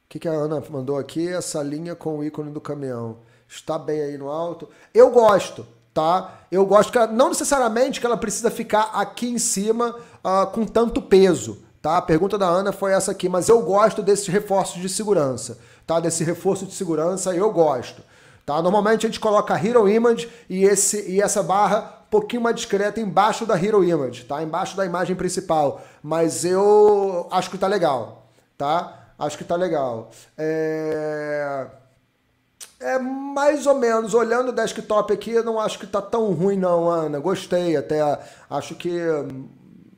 O que, que a Ana mandou aqui? Essa linha com o ícone do caminhão. Está bem aí no alto? Eu gosto, tá? Eu gosto que ela, não necessariamente que ela precisa ficar aqui em cima uh, com tanto peso, tá? A pergunta da Ana foi essa aqui, mas eu gosto desse reforço de segurança, tá? Desse reforço de segurança eu gosto. Tá? Normalmente a gente coloca Hero Image e, esse, e essa barra pouquinho mais discreta embaixo da Hero Image, tá? Embaixo da imagem principal. Mas eu acho que tá legal, tá? Acho que tá legal. É... É mais ou menos, olhando o desktop aqui, eu não acho que tá tão ruim não, Ana. Gostei até, acho que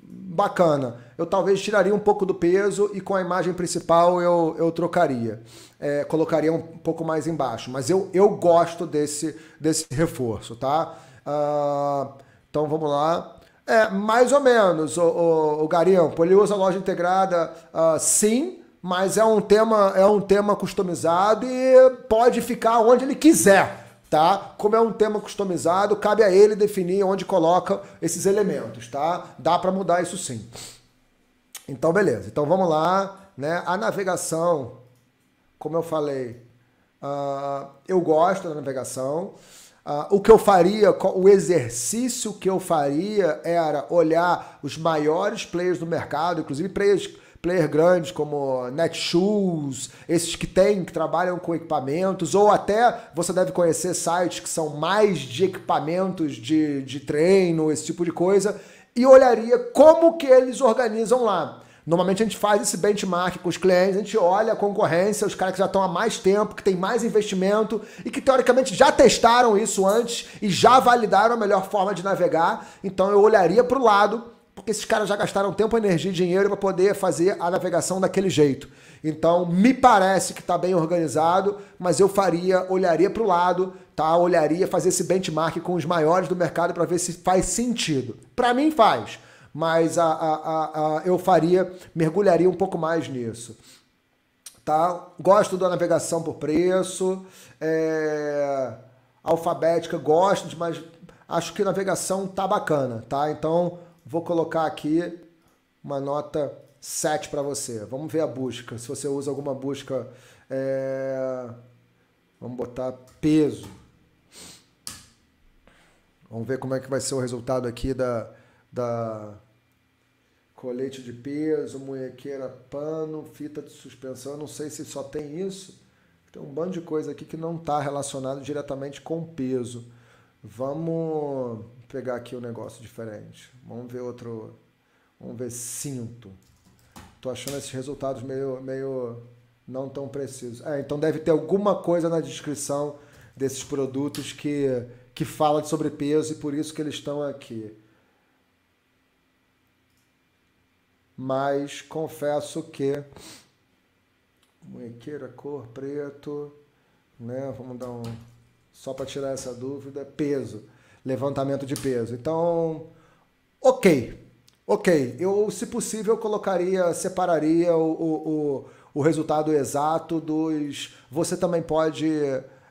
bacana. Eu talvez tiraria um pouco do peso e com a imagem principal eu, eu trocaria. É, colocaria um pouco mais embaixo. Mas eu, eu gosto desse, desse reforço, tá? Ah, então vamos lá. É, mais ou menos, o, o, o Garimpo. Ele usa loja integrada, ah, sim, mas é um tema é um tema customizado e pode ficar onde ele quiser. Tá? Como é um tema customizado, cabe a ele definir onde coloca esses elementos, tá? Dá para mudar isso sim. Então, beleza. Então, vamos lá, né? A navegação, como eu falei, uh, eu gosto da navegação. Uh, o que eu faria, o exercício que eu faria era olhar os maiores players do mercado, inclusive players, players grandes como Netshoes, esses que têm, que trabalham com equipamentos, ou até você deve conhecer sites que são mais de equipamentos de, de treino, esse tipo de coisa, e olharia como que eles organizam lá. Normalmente a gente faz esse benchmark com os clientes, a gente olha a concorrência, os caras que já estão há mais tempo, que tem mais investimento e que teoricamente já testaram isso antes e já validaram a melhor forma de navegar. Então eu olharia para o lado porque esses caras já gastaram tempo, energia e dinheiro para poder fazer a navegação daquele jeito. Então, me parece que está bem organizado, mas eu faria, olharia para o lado, tá? Olharia fazer esse benchmark com os maiores do mercado para ver se faz sentido. Para mim faz mas a, a, a, eu faria, mergulharia um pouco mais nisso. Tá? Gosto da navegação por preço, é, alfabética, gosto, mas acho que navegação tá bacana, tá? Então vou colocar aqui uma nota 7 para você. Vamos ver a busca, se você usa alguma busca. É, vamos botar peso. Vamos ver como é que vai ser o resultado aqui da, da, colete de peso, mulequeira, pano, fita de suspensão. Eu não sei se só tem isso. Tem um bando de coisa aqui que não está relacionado diretamente com peso. Vamos pegar aqui um negócio diferente. Vamos ver outro. Vamos ver cinto. Tô achando esses resultados meio, meio não tão precisos. É, então deve ter alguma coisa na descrição desses produtos que, que fala sobre peso e por isso que eles estão aqui. mas confesso que munhequeira cor preto, né? Vamos dar um só para tirar essa dúvida, é peso, levantamento de peso. Então, OK. OK, eu se possível colocaria, separaria o, o, o, o resultado exato dos você também pode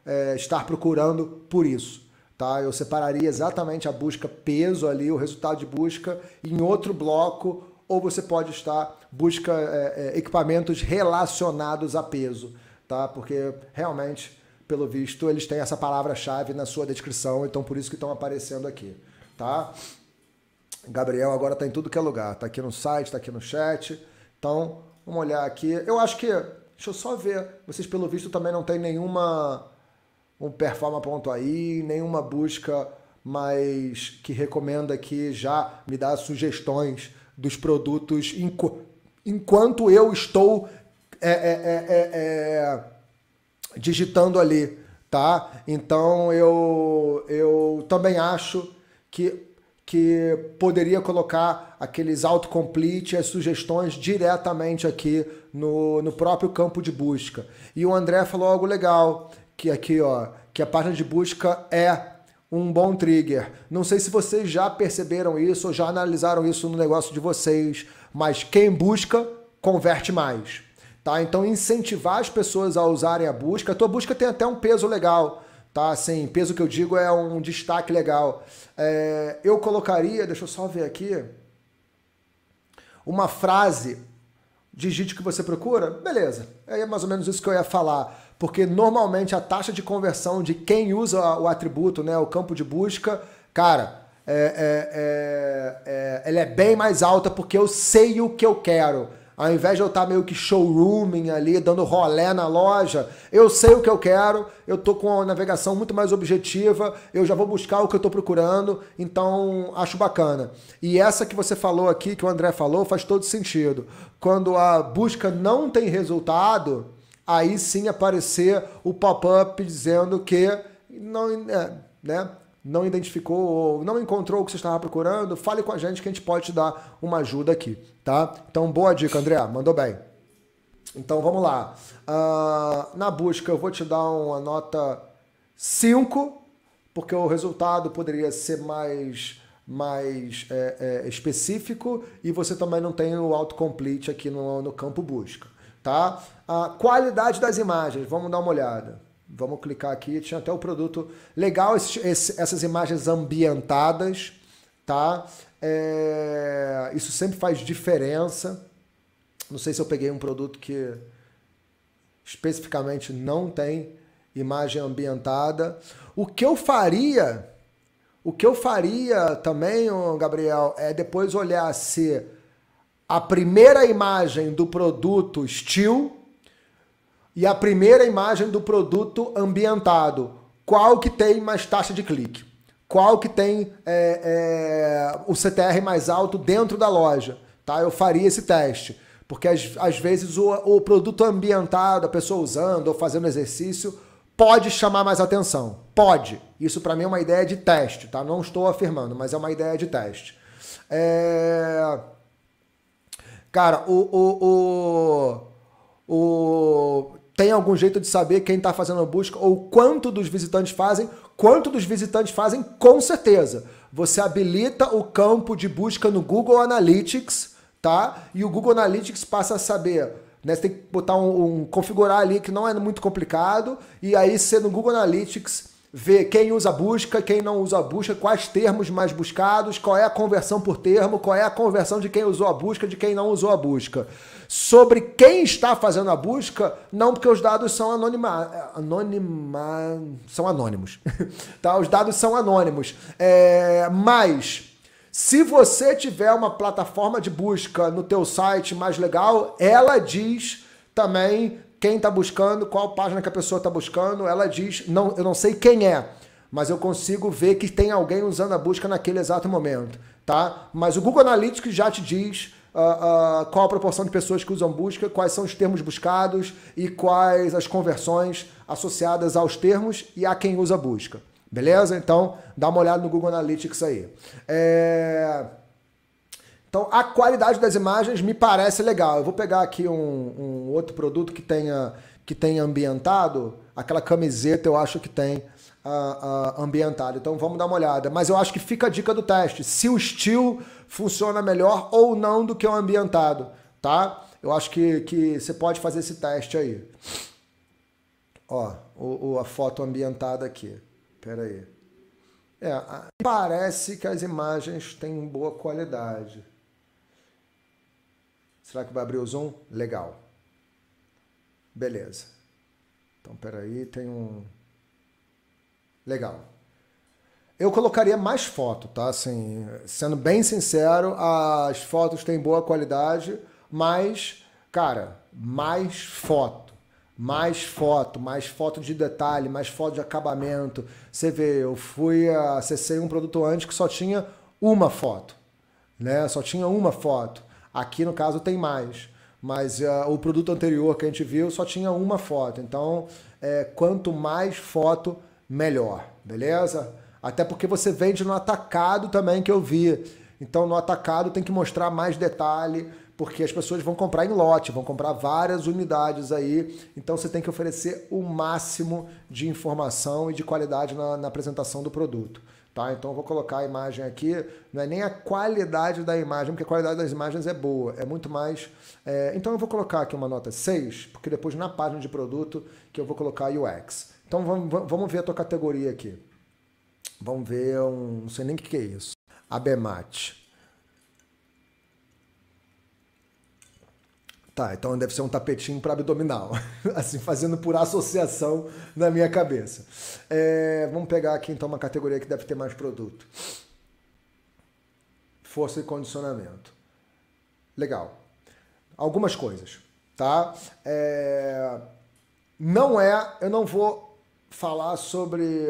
é, estar procurando por isso. Tá? Eu separaria exatamente a busca peso ali, o resultado de busca, em outro bloco ou você pode estar busca é, é, equipamentos relacionados a peso, tá? Porque realmente, pelo visto, eles têm essa palavra-chave na sua descrição, então por isso que estão aparecendo aqui, tá? Gabriel agora está em tudo que é lugar, está aqui no site, está aqui no chat. Então, vamos olhar aqui. Eu acho que, deixa eu só ver, vocês pelo visto também não tem nenhuma um performa.ai, nenhuma busca mais que recomenda que já me dá sugestões dos produtos enqu enquanto eu estou é é, é, é, é, digitando ali, tá? Então eu, eu também acho que, que poderia colocar aqueles autocomplete, as sugestões diretamente aqui no, no próprio campo de busca. E o André falou algo legal, que aqui ó, que a página de busca é um bom trigger. Não sei se vocês já perceberam isso ou já analisaram isso no negócio de vocês, mas quem busca converte mais. Tá? Então incentivar as pessoas a usarem a busca. A tua busca tem até um peso legal, tá? Assim, peso que eu digo é um destaque legal. É, eu colocaria, deixa eu só ver aqui, uma frase. Digite o que você procura, beleza. É mais ou menos isso que eu ia falar porque normalmente a taxa de conversão de quem usa o atributo, né, o campo de busca, cara, é, é, é, é, ela é bem mais alta porque eu sei o que eu quero. Ao invés de eu estar tá meio que showrooming ali, dando rolé na loja, eu sei o que eu quero, eu tô com a navegação muito mais objetiva, eu já vou buscar o que eu estou procurando, então acho bacana. E essa que você falou aqui, que o André falou, faz todo sentido. Quando a busca não tem resultado, aí sim aparecer o pop-up dizendo que não, é, né, não identificou ou não encontrou o que você estava procurando, fale com a gente que a gente pode te dar uma ajuda aqui, tá? Então, boa dica, André, mandou bem. Então, vamos lá. Uh, na busca, eu vou te dar uma nota 5, porque o resultado poderia ser mais mais é, é, específico e você também não tem o autocomplete aqui no, no campo busca tá? A qualidade das imagens, vamos dar uma olhada. Vamos clicar aqui, tinha até o produto legal, esse, esse, essas imagens ambientadas, tá? É, isso sempre faz diferença. Não sei se eu peguei um produto que especificamente não tem imagem ambientada. O que eu faria, o que eu faria também, Gabriel, é depois olhar se a primeira imagem do produto steel e a primeira imagem do produto ambientado. Qual que tem mais taxa de clique? Qual que tem é, é, o CTR mais alto dentro da loja? Tá? Eu faria esse teste. Porque às, às vezes o, o produto ambientado, a pessoa usando ou fazendo exercício, pode chamar mais atenção. Pode. Isso para mim é uma ideia de teste, tá? Não estou afirmando, mas é uma ideia de teste. É... Cara, o, o, o, o, tem algum jeito de saber quem está fazendo a busca ou quanto dos visitantes fazem? Quanto dos visitantes fazem? Com certeza. Você habilita o campo de busca no Google Analytics, tá? E o Google Analytics passa a saber né? Você tem que botar um, um, configurar ali que não é muito complicado e aí você no Google Analytics ver quem usa busca, quem não usa busca, quais termos mais buscados, qual é a conversão por termo, qual é a conversão de quem usou a busca, de quem não usou a busca. Sobre quem está fazendo a busca, não porque os dados são anônima, anônima, são anônimos. tá? Os dados são anônimos. É, mas se você tiver uma plataforma de busca no teu site mais legal, ela diz também quem está buscando, qual página que a pessoa está buscando. Ela diz, não, eu não sei quem é, mas eu consigo ver que tem alguém usando a busca naquele exato momento, tá? Mas o Google Analytics já te diz uh, uh, qual a proporção de pessoas que usam busca, quais são os termos buscados e quais as conversões associadas aos termos e a quem usa busca. Beleza? Então, dá uma olhada no Google Analytics aí. É... Então a qualidade das imagens me parece legal. Eu vou pegar aqui um, um outro produto que tenha, que tenha ambientado. Aquela camiseta eu acho que tem uh, uh, ambientado. Então vamos dar uma olhada. Mas eu acho que fica a dica do teste. Se o estilo funciona melhor ou não do que o ambientado, tá? Eu acho que, que você pode fazer esse teste aí. Ó, o, o a foto ambientada aqui. Pera aí. É, parece que as imagens têm boa qualidade. Será que vai abrir o Zoom? Legal. Beleza. Então, peraí, tem um... Legal. Eu colocaria mais foto, tá? Assim, sendo bem sincero, as fotos têm boa qualidade, mas, cara, mais foto. Mais foto, mais foto de detalhe, mais foto de acabamento. Você vê, eu fui, ah, acessei um produto antes que só tinha uma foto, né? Só tinha uma foto. Aqui, no caso, tem mais. Mas uh, o produto anterior que a gente viu só tinha uma foto. Então, é, quanto mais foto, melhor. Beleza? Até porque você vende no atacado também, que eu vi. Então, no atacado tem que mostrar mais detalhe porque as pessoas vão comprar em lote, vão comprar várias unidades aí, então você tem que oferecer o máximo de informação e de qualidade na, na apresentação do produto. Tá? Então eu vou colocar a imagem aqui, não é nem a qualidade da imagem, porque a qualidade das imagens é boa, é muito mais. É... Então eu vou colocar aqui uma nota 6, porque depois na página de produto que eu vou colocar UX. Então vamos, vamos ver a tua categoria aqui. Vamos ver um. Não sei nem o que é isso. abemate Tá, então deve ser um tapetinho para abdominal. assim, fazendo por associação na minha cabeça. É, vamos pegar aqui então uma categoria que deve ter mais produto: força e condicionamento. Legal. Algumas coisas, tá? É, não é, eu não vou falar sobre.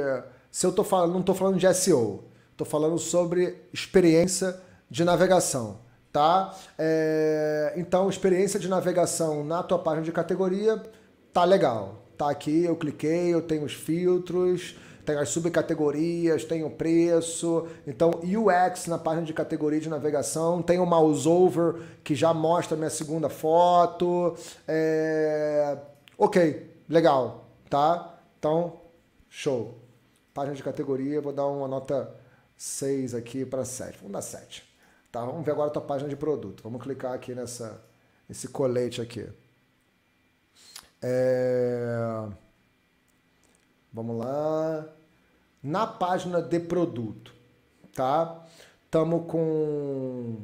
Se eu tô falando, não tô falando de SEO, tô falando sobre experiência de navegação tá? É, então, experiência de navegação na tua página de categoria tá legal. Tá aqui, eu cliquei, eu tenho os filtros, tem as subcategorias, tem o preço. Então, UX na página de categoria de navegação, tem o mouse over que já mostra minha segunda foto. É, ok, legal, tá? Então, show. Página de categoria, vou dar uma nota 6 aqui para 7. Vamos dar 7. Tá, vamos ver agora a tua página de produto. Vamos clicar aqui nessa esse colete aqui. É... Vamos lá. Na página de produto, tá? Tamo com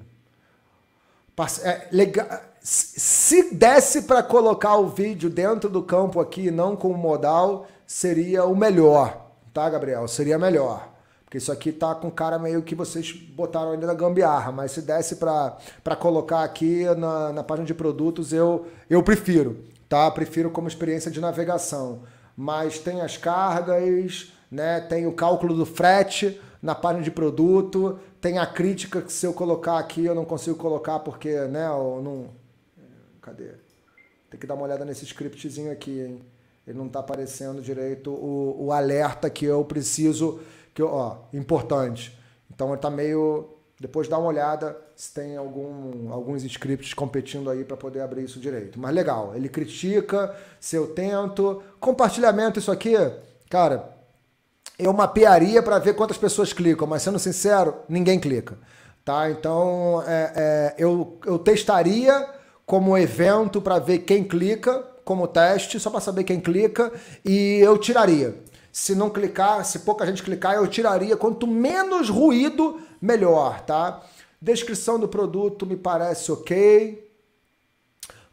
é, legal. Se desse para colocar o vídeo dentro do campo aqui, não com o modal, seria o melhor, tá, Gabriel? Seria melhor. Porque isso aqui tá com cara meio que vocês botaram ali na gambiarra, mas se desse para colocar aqui na, na página de produtos, eu, eu prefiro, tá? Prefiro como experiência de navegação. Mas tem as cargas, né? Tem o cálculo do frete na página de produto, tem a crítica que se eu colocar aqui eu não consigo colocar porque, né, eu não cadê? Tem que dar uma olhada nesse scriptzinho aqui, hein? Ele não tá aparecendo direito o, o alerta que eu preciso que, ó, importante. Então ele tá meio. Depois dá uma olhada se tem algum, alguns scripts competindo aí para poder abrir isso direito. Mas legal, ele critica, se eu tento. Compartilhamento, isso aqui, cara, eu mapearia para ver quantas pessoas clicam, mas sendo sincero, ninguém clica. Tá? Então é, é, eu, eu testaria como evento para ver quem clica, como teste, só para saber quem clica, e eu tiraria. Se não clicar, se pouca gente clicar, eu tiraria. Quanto menos ruído, melhor, tá? Descrição do produto me parece ok.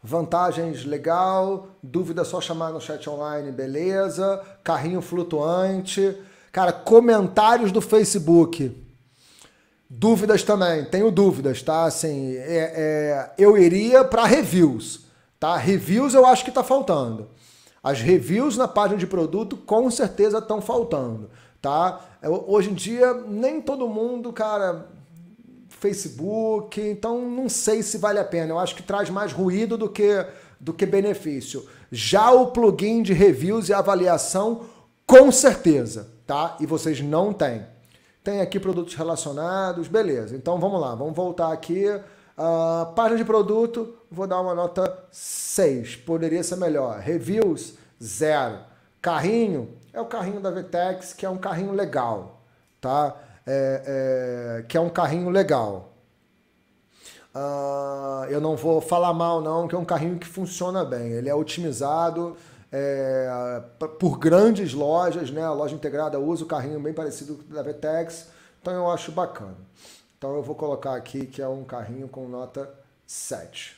Vantagens legal, dúvida só chamar no chat online, beleza? Carrinho flutuante. Cara, comentários do Facebook. Dúvidas também, tenho dúvidas, tá? Assim, é, é, eu iria para reviews, tá? Reviews eu acho que tá faltando. As reviews na página de produto com certeza estão faltando, tá? É, hoje em dia, nem todo mundo, cara, Facebook, então não sei se vale a pena. Eu acho que traz mais ruído do que, do que benefício. Já o plugin de reviews e avaliação, com certeza, tá? E vocês não têm. Tem aqui produtos relacionados, beleza. Então vamos lá, vamos voltar aqui. Uh, página de produto, vou dar uma nota 6. Poderia ser melhor. Reviews, zero. Carrinho é o carrinho da Vetex, que é um carrinho legal, tá? É, é, que é um carrinho legal. Uh, eu não vou falar mal, não, que é um carrinho que funciona bem. Ele é otimizado é, por grandes lojas, né? A loja integrada usa o carrinho bem parecido com o da Vetex, então eu acho bacana. Então eu vou colocar aqui que é um carrinho com nota 7.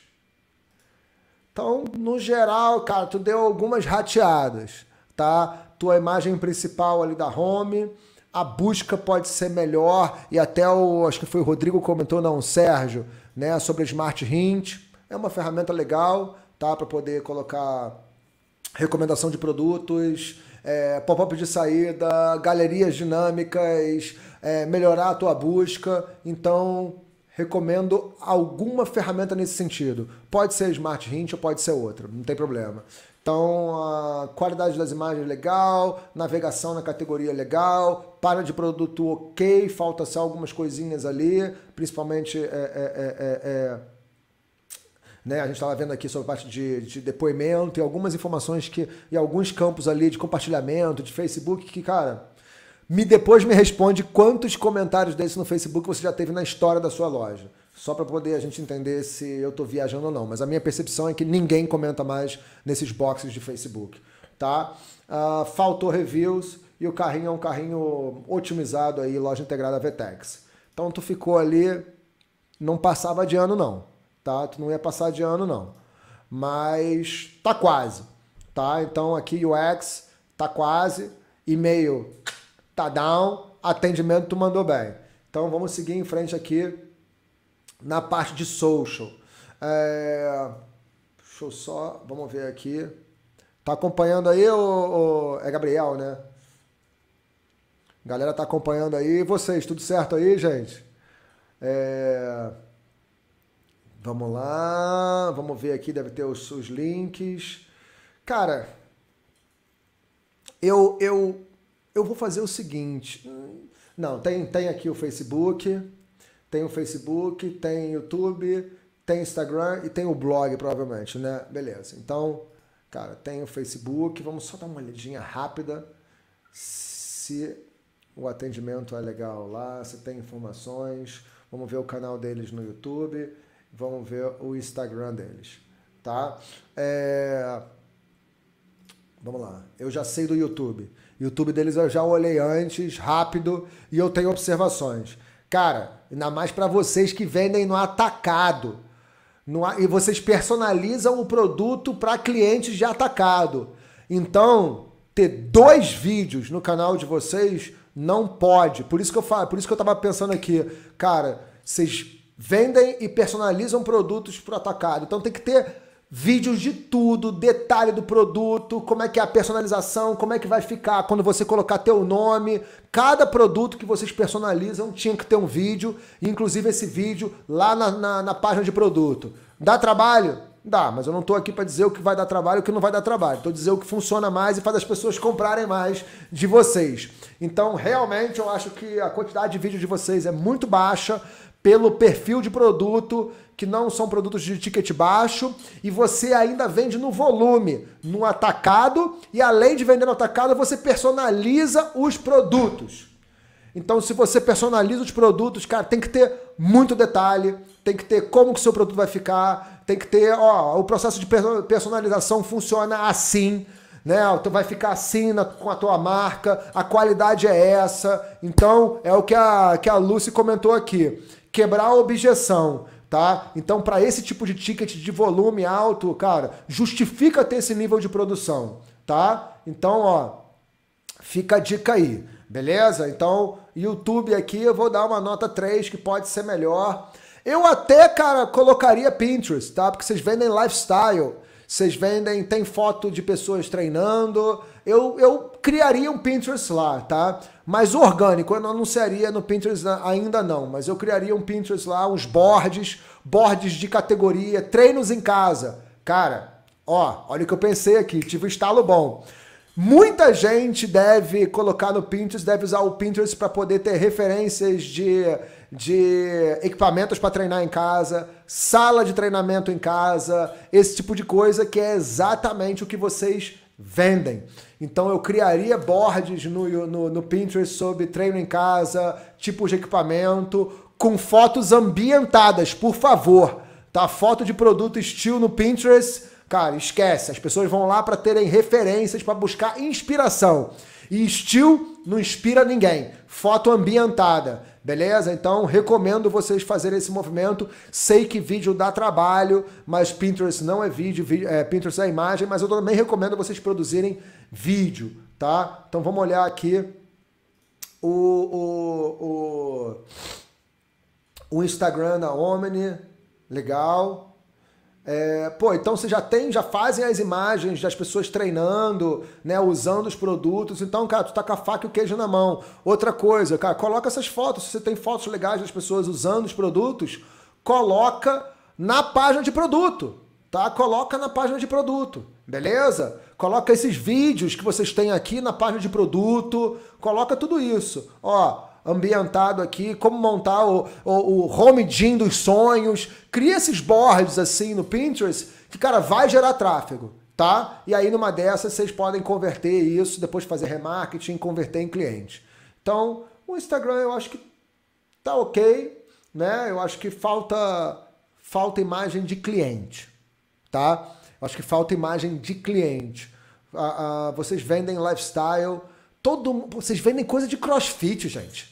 Então, no geral, cara, tu deu algumas rateadas, tá? Tua imagem principal ali da home, a busca pode ser melhor e até o acho que foi o Rodrigo comentou, não, o Sérgio, né, sobre Smart Hint. É uma ferramenta legal, tá, para poder colocar recomendação de produtos, é, pop-up de saída, galerias dinâmicas, é, melhorar a tua busca. Então, recomendo alguma ferramenta nesse sentido. Pode ser Smart Hint ou pode ser outra, não tem problema. Então, a qualidade das imagens é legal, navegação na categoria é legal, para de produto ok, falta só algumas coisinhas ali, principalmente é, é, é, é né? A gente estava vendo aqui sobre a parte de, de, depoimento e algumas informações que. e alguns campos ali de compartilhamento, de Facebook, que, cara, me depois me responde quantos comentários desses no Facebook você já teve na história da sua loja. Só para poder a gente entender se eu estou viajando ou não. Mas a minha percepção é que ninguém comenta mais nesses boxes de Facebook. Tá? Uh, faltou reviews e o carrinho é um carrinho otimizado aí, loja integrada Vetex. Então tu ficou ali, não passava de ano não, tá? Tu não ia passar de ano não. Mas tá quase, tá? Então aqui UX tá quase, e-mail tá down, atendimento tu mandou bem. Então vamos seguir em frente aqui na parte de social. É... Deixa eu só, vamos ver aqui. Tá acompanhando aí o, é Gabriel, né? Galera tá acompanhando aí. E vocês, tudo certo aí, gente? É... Vamos lá, vamos ver aqui, deve ter os, os links. Cara, eu, eu eu vou fazer o seguinte. Não, tem, tem aqui o Facebook, tem o Facebook, tem YouTube, tem Instagram e tem o blog, provavelmente, né? Beleza. Então, cara, tem o Facebook, vamos só dar uma olhadinha rápida se o atendimento é legal lá, se tem informações. Vamos ver o canal deles no YouTube, vamos ver o Instagram deles, tá? É... Vamos lá. Eu já sei do YouTube. YouTube deles eu já olhei antes, rápido, e eu tenho observações. Cara, ainda mais para vocês que vendem no atacado. No, e vocês personalizam o produto para clientes de atacado. Então, ter dois vídeos no canal de vocês não pode. Por isso que eu falo, por isso que eu tava pensando aqui, cara, vocês vendem e personalizam produtos para atacado. Então tem que ter vídeos de tudo, detalhe do produto, como é que é a personalização, como é que vai ficar quando você colocar teu nome. Cada produto que vocês personalizam tinha que ter um vídeo, inclusive esse vídeo lá na, na, na página de produto. Dá trabalho? Dá, mas eu não estou aqui para dizer o que vai dar trabalho e o que não vai dar trabalho. Estou dizendo o que funciona mais e faz as pessoas comprarem mais de vocês. Então, realmente, eu acho que a quantidade de vídeo de vocês é muito baixa pelo perfil de produto, que não são produtos de ticket baixo, e você ainda vende no volume, no atacado, e além de vender no atacado, você personaliza os produtos. Então, se você personaliza os produtos, cara, tem que ter muito detalhe, tem que ter como que o seu produto vai ficar, tem que ter, ó, o processo de personalização funciona assim, né? Tu vai ficar assim na, com a tua marca, a qualidade é essa. Então, é o que a, que a Lucy comentou aqui. Quebrar a objeção tá? Então, para esse tipo de ticket de volume alto, cara, justifica ter esse nível de produção, tá? Então, ó, fica a dica aí, beleza? Então, YouTube aqui, eu vou dar uma nota 3 que pode ser melhor. Eu até, cara, colocaria Pinterest, tá? Porque vocês vendem lifestyle vocês vendem, tem foto de pessoas treinando. Eu, eu criaria um Pinterest lá, tá? Mas orgânico, eu não anunciaria no Pinterest ainda não, mas eu criaria um Pinterest lá, uns boards, boards de categoria, treinos em casa. Cara, ó, olha o que eu pensei aqui, tive um estalo bom. Muita gente deve colocar no Pinterest, deve usar o Pinterest para poder ter referências de de equipamentos para treinar em casa, sala de treinamento em casa, esse tipo de coisa que é exatamente o que vocês vendem. Então eu criaria boards no, no, no Pinterest sobre treino em casa, tipos de equipamento, com fotos ambientadas, por favor. Tá? Foto de produto estilo no Pinterest, cara, esquece. As pessoas vão lá para terem referências, para buscar inspiração. E estilo não inspira ninguém. Foto ambientada, beleza? Então recomendo vocês fazerem esse movimento. Sei que vídeo dá trabalho, mas Pinterest não é vídeo, é, Pinterest é imagem, mas eu também recomendo vocês produzirem vídeo, tá? Então vamos olhar aqui o, o, o, o Instagram da Omni, legal. É, pô, então você já tem, já fazem as imagens das pessoas treinando, né, usando os produtos. Então, cara, tu tá com a faca e o queijo na mão. Outra coisa, cara, coloca essas fotos. Se você tem fotos legais das pessoas usando os produtos, coloca na página de produto, tá? Coloca na página de produto, beleza? Coloca esses vídeos que vocês têm aqui na página de produto, coloca tudo isso. Ó, ambientado aqui, como montar o, o, o home gym dos sonhos. Cria esses boards assim no Pinterest que, cara, vai gerar tráfego, tá? E aí numa dessas vocês podem converter isso, depois fazer remarketing, converter em cliente. Então, o Instagram eu acho que tá ok, né? Eu acho que falta falta imagem de cliente, tá? Eu acho que falta imagem de cliente. Ah, ah, vocês vendem lifestyle, todo vocês vendem coisa de crossfit, gente.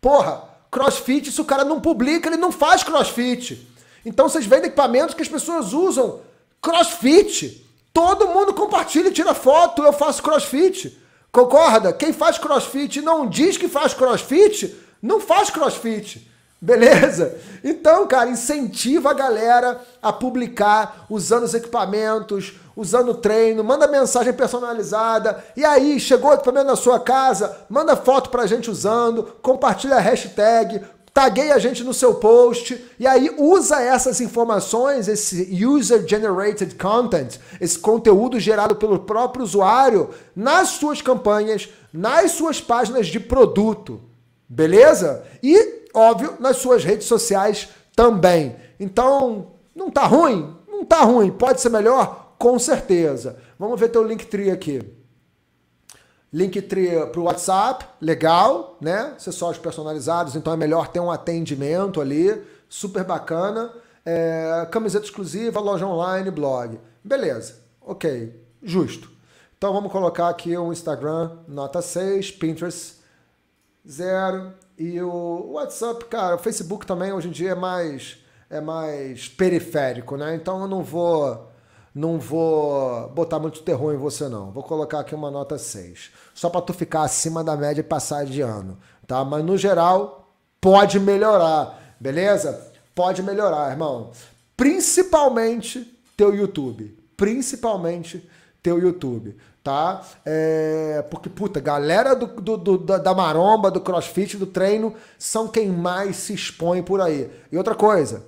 Porra, crossfit, se o cara não publica, ele não faz crossfit. Então vocês vendem equipamentos que as pessoas usam crossfit. Todo mundo compartilha e tira foto, eu faço crossfit. Concorda? Quem faz crossfit e não diz que faz crossfit, não faz crossfit. Beleza? Então, cara, incentiva a galera a publicar usando os equipamentos, usando o treino, manda mensagem personalizada. E aí, chegou o equipamento na sua casa, manda foto pra gente usando, compartilha a hashtag, taguei a gente no seu post e aí usa essas informações, esse user generated content, esse conteúdo gerado pelo próprio usuário nas suas campanhas, nas suas páginas de produto. Beleza? E óbvio, nas suas redes sociais também. Então, não tá ruim? Não tá ruim. Pode ser melhor? Com certeza. Vamos ver teu Linktree aqui. Linktree para o WhatsApp, legal, né? Acessórios personalizados, então é melhor ter um atendimento ali, super bacana. É, camiseta exclusiva, loja online, blog. Beleza, ok, justo. Então vamos colocar aqui um Instagram, nota 6, Pinterest, 0. E o WhatsApp, cara, o Facebook também hoje em dia é mais é mais periférico, né? Então eu não vou não vou botar muito terror em você não. Vou colocar aqui uma nota 6, só para tu ficar acima da média e passar de ano, tá? Mas no geral pode melhorar, beleza? Pode melhorar, irmão. Principalmente teu YouTube, principalmente teu YouTube tá? É, porque, puta, galera do, do, do, da maromba, do crossfit, do treino, são quem mais se expõe por aí. E outra coisa,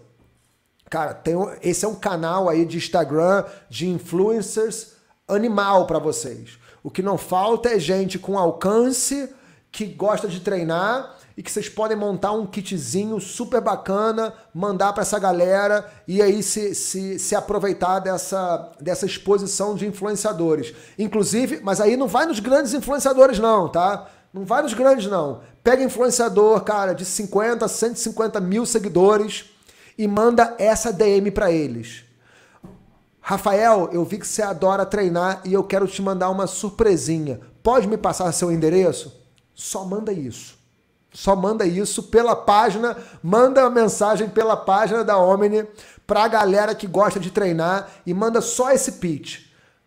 cara, tem, esse é um canal aí de Instagram, de influencers animal para vocês. O que não falta é gente com alcance que gosta de treinar e que vocês podem montar um kitzinho super bacana, mandar para essa galera e aí se, se, se aproveitar dessa, dessa exposição de influenciadores. Inclusive, mas aí não vai nos grandes influenciadores, não, tá? Não vai nos grandes, não. Pega influenciador, cara, de 50, 150 mil seguidores e manda essa DM para eles. Rafael, eu vi que você adora treinar e eu quero te mandar uma surpresinha. Pode me passar seu endereço? Só manda isso. Só manda isso pela página, manda a mensagem pela página da Omni pra galera que gosta de treinar e manda só esse pitch.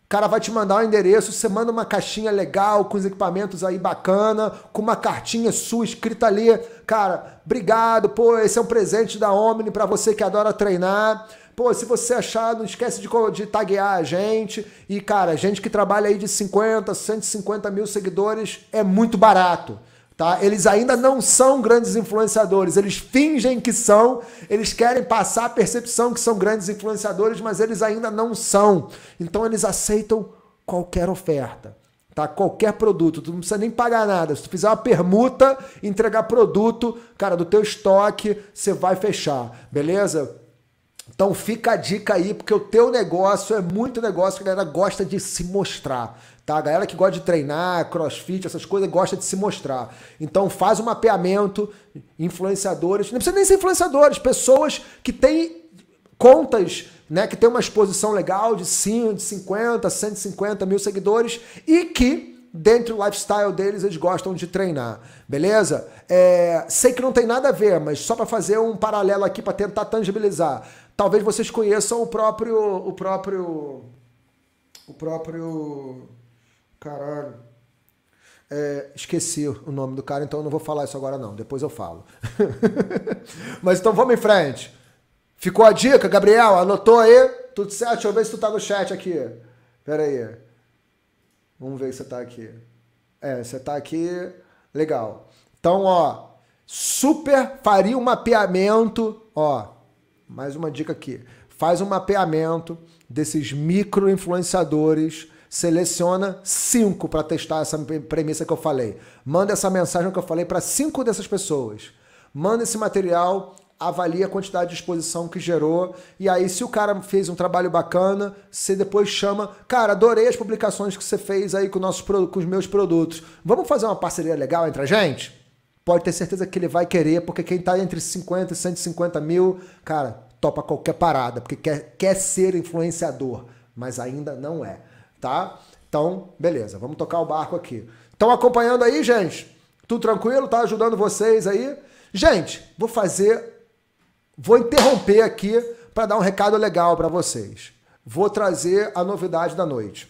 O cara vai te mandar o um endereço, você manda uma caixinha legal, com os equipamentos aí bacana, com uma cartinha sua escrita ali. Cara, obrigado, pô, esse é um presente da Omni para você que adora treinar. Pô, se você achar, não esquece de, de taguear a gente. E, cara, gente que trabalha aí de 50, 150 mil seguidores é muito barato. Tá? Eles ainda não são grandes influenciadores, eles fingem que são, eles querem passar a percepção que são grandes influenciadores, mas eles ainda não são. Então eles aceitam qualquer oferta, tá? Qualquer produto, tu não precisa nem pagar nada. Se tu fizer uma permuta, entregar produto, cara, do teu estoque, você vai fechar, beleza? Então fica a dica aí, porque o teu negócio é muito negócio que a galera gosta de se mostrar. Tá? A galera que gosta de treinar, crossfit, essas coisas, gosta de se mostrar. Então faz um mapeamento, influenciadores, não precisa nem ser influenciadores, pessoas que têm contas, né, que tem uma exposição legal de 5, de 50, 150 mil seguidores e que dentro do lifestyle deles eles gostam de treinar, beleza? É, sei que não tem nada a ver, mas só para fazer um paralelo aqui para tentar tangibilizar. Talvez vocês conheçam o próprio, o próprio, o próprio Caralho. É, esqueci o nome do cara, então eu não vou falar isso agora, não. Depois eu falo. Mas então vamos em frente. Ficou a dica, Gabriel? Anotou aí? Tudo certo? Deixa eu ver se tu tá no chat aqui. Pera aí. Vamos ver se você tá aqui. É, você tá aqui. Legal. Então, ó. Super faria um mapeamento. Ó. Mais uma dica aqui. Faz um mapeamento desses micro influenciadores seleciona cinco para testar essa premissa que eu falei. Manda essa mensagem que eu falei para cinco dessas pessoas. Manda esse material, avalia a quantidade de exposição que gerou. E aí, se o cara fez um trabalho bacana, você depois chama. Cara, adorei as publicações que você fez aí com, nossos, com os meus produtos. Vamos fazer uma parceria legal entre a gente? Pode ter certeza que ele vai querer, porque quem está entre 50 e 150 mil, cara, topa qualquer parada, porque quer, quer ser influenciador, mas ainda não é tá? Então, beleza, vamos tocar o barco aqui. Estão acompanhando aí, gente? Tudo tranquilo? Tá ajudando vocês aí? Gente, vou fazer. Vou interromper aqui para dar um recado legal para vocês. Vou trazer a novidade da noite.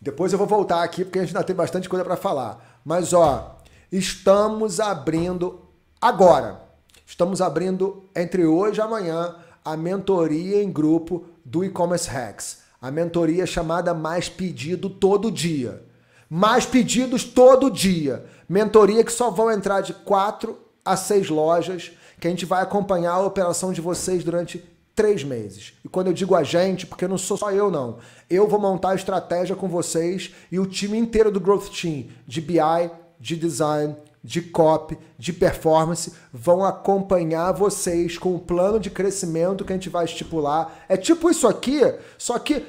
Depois eu vou voltar aqui porque a gente ainda tem bastante coisa para falar. Mas ó, estamos abrindo agora. Estamos abrindo entre hoje e amanhã a mentoria em grupo do e-commerce hacks. A mentoria é chamada Mais Pedido todo dia. Mais pedidos todo dia. Mentoria que só vão entrar de quatro a seis lojas, que a gente vai acompanhar a operação de vocês durante três meses. E quando eu digo a gente, porque não sou só eu não. Eu vou montar a estratégia com vocês e o time inteiro do Growth Team de BI, de design, de copy, de performance, vão acompanhar vocês com o plano de crescimento que a gente vai estipular. É tipo isso aqui, só que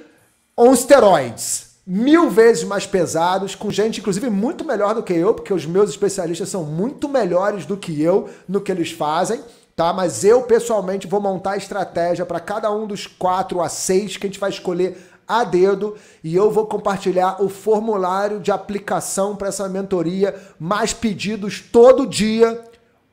on steroids mil vezes mais pesados, com gente, inclusive, muito melhor do que eu, porque os meus especialistas são muito melhores do que eu no que eles fazem, tá? Mas eu, pessoalmente, vou montar a estratégia para cada um dos quatro a seis que a gente vai escolher a dedo e eu vou compartilhar o formulário de aplicação para essa mentoria, mais pedidos todo dia,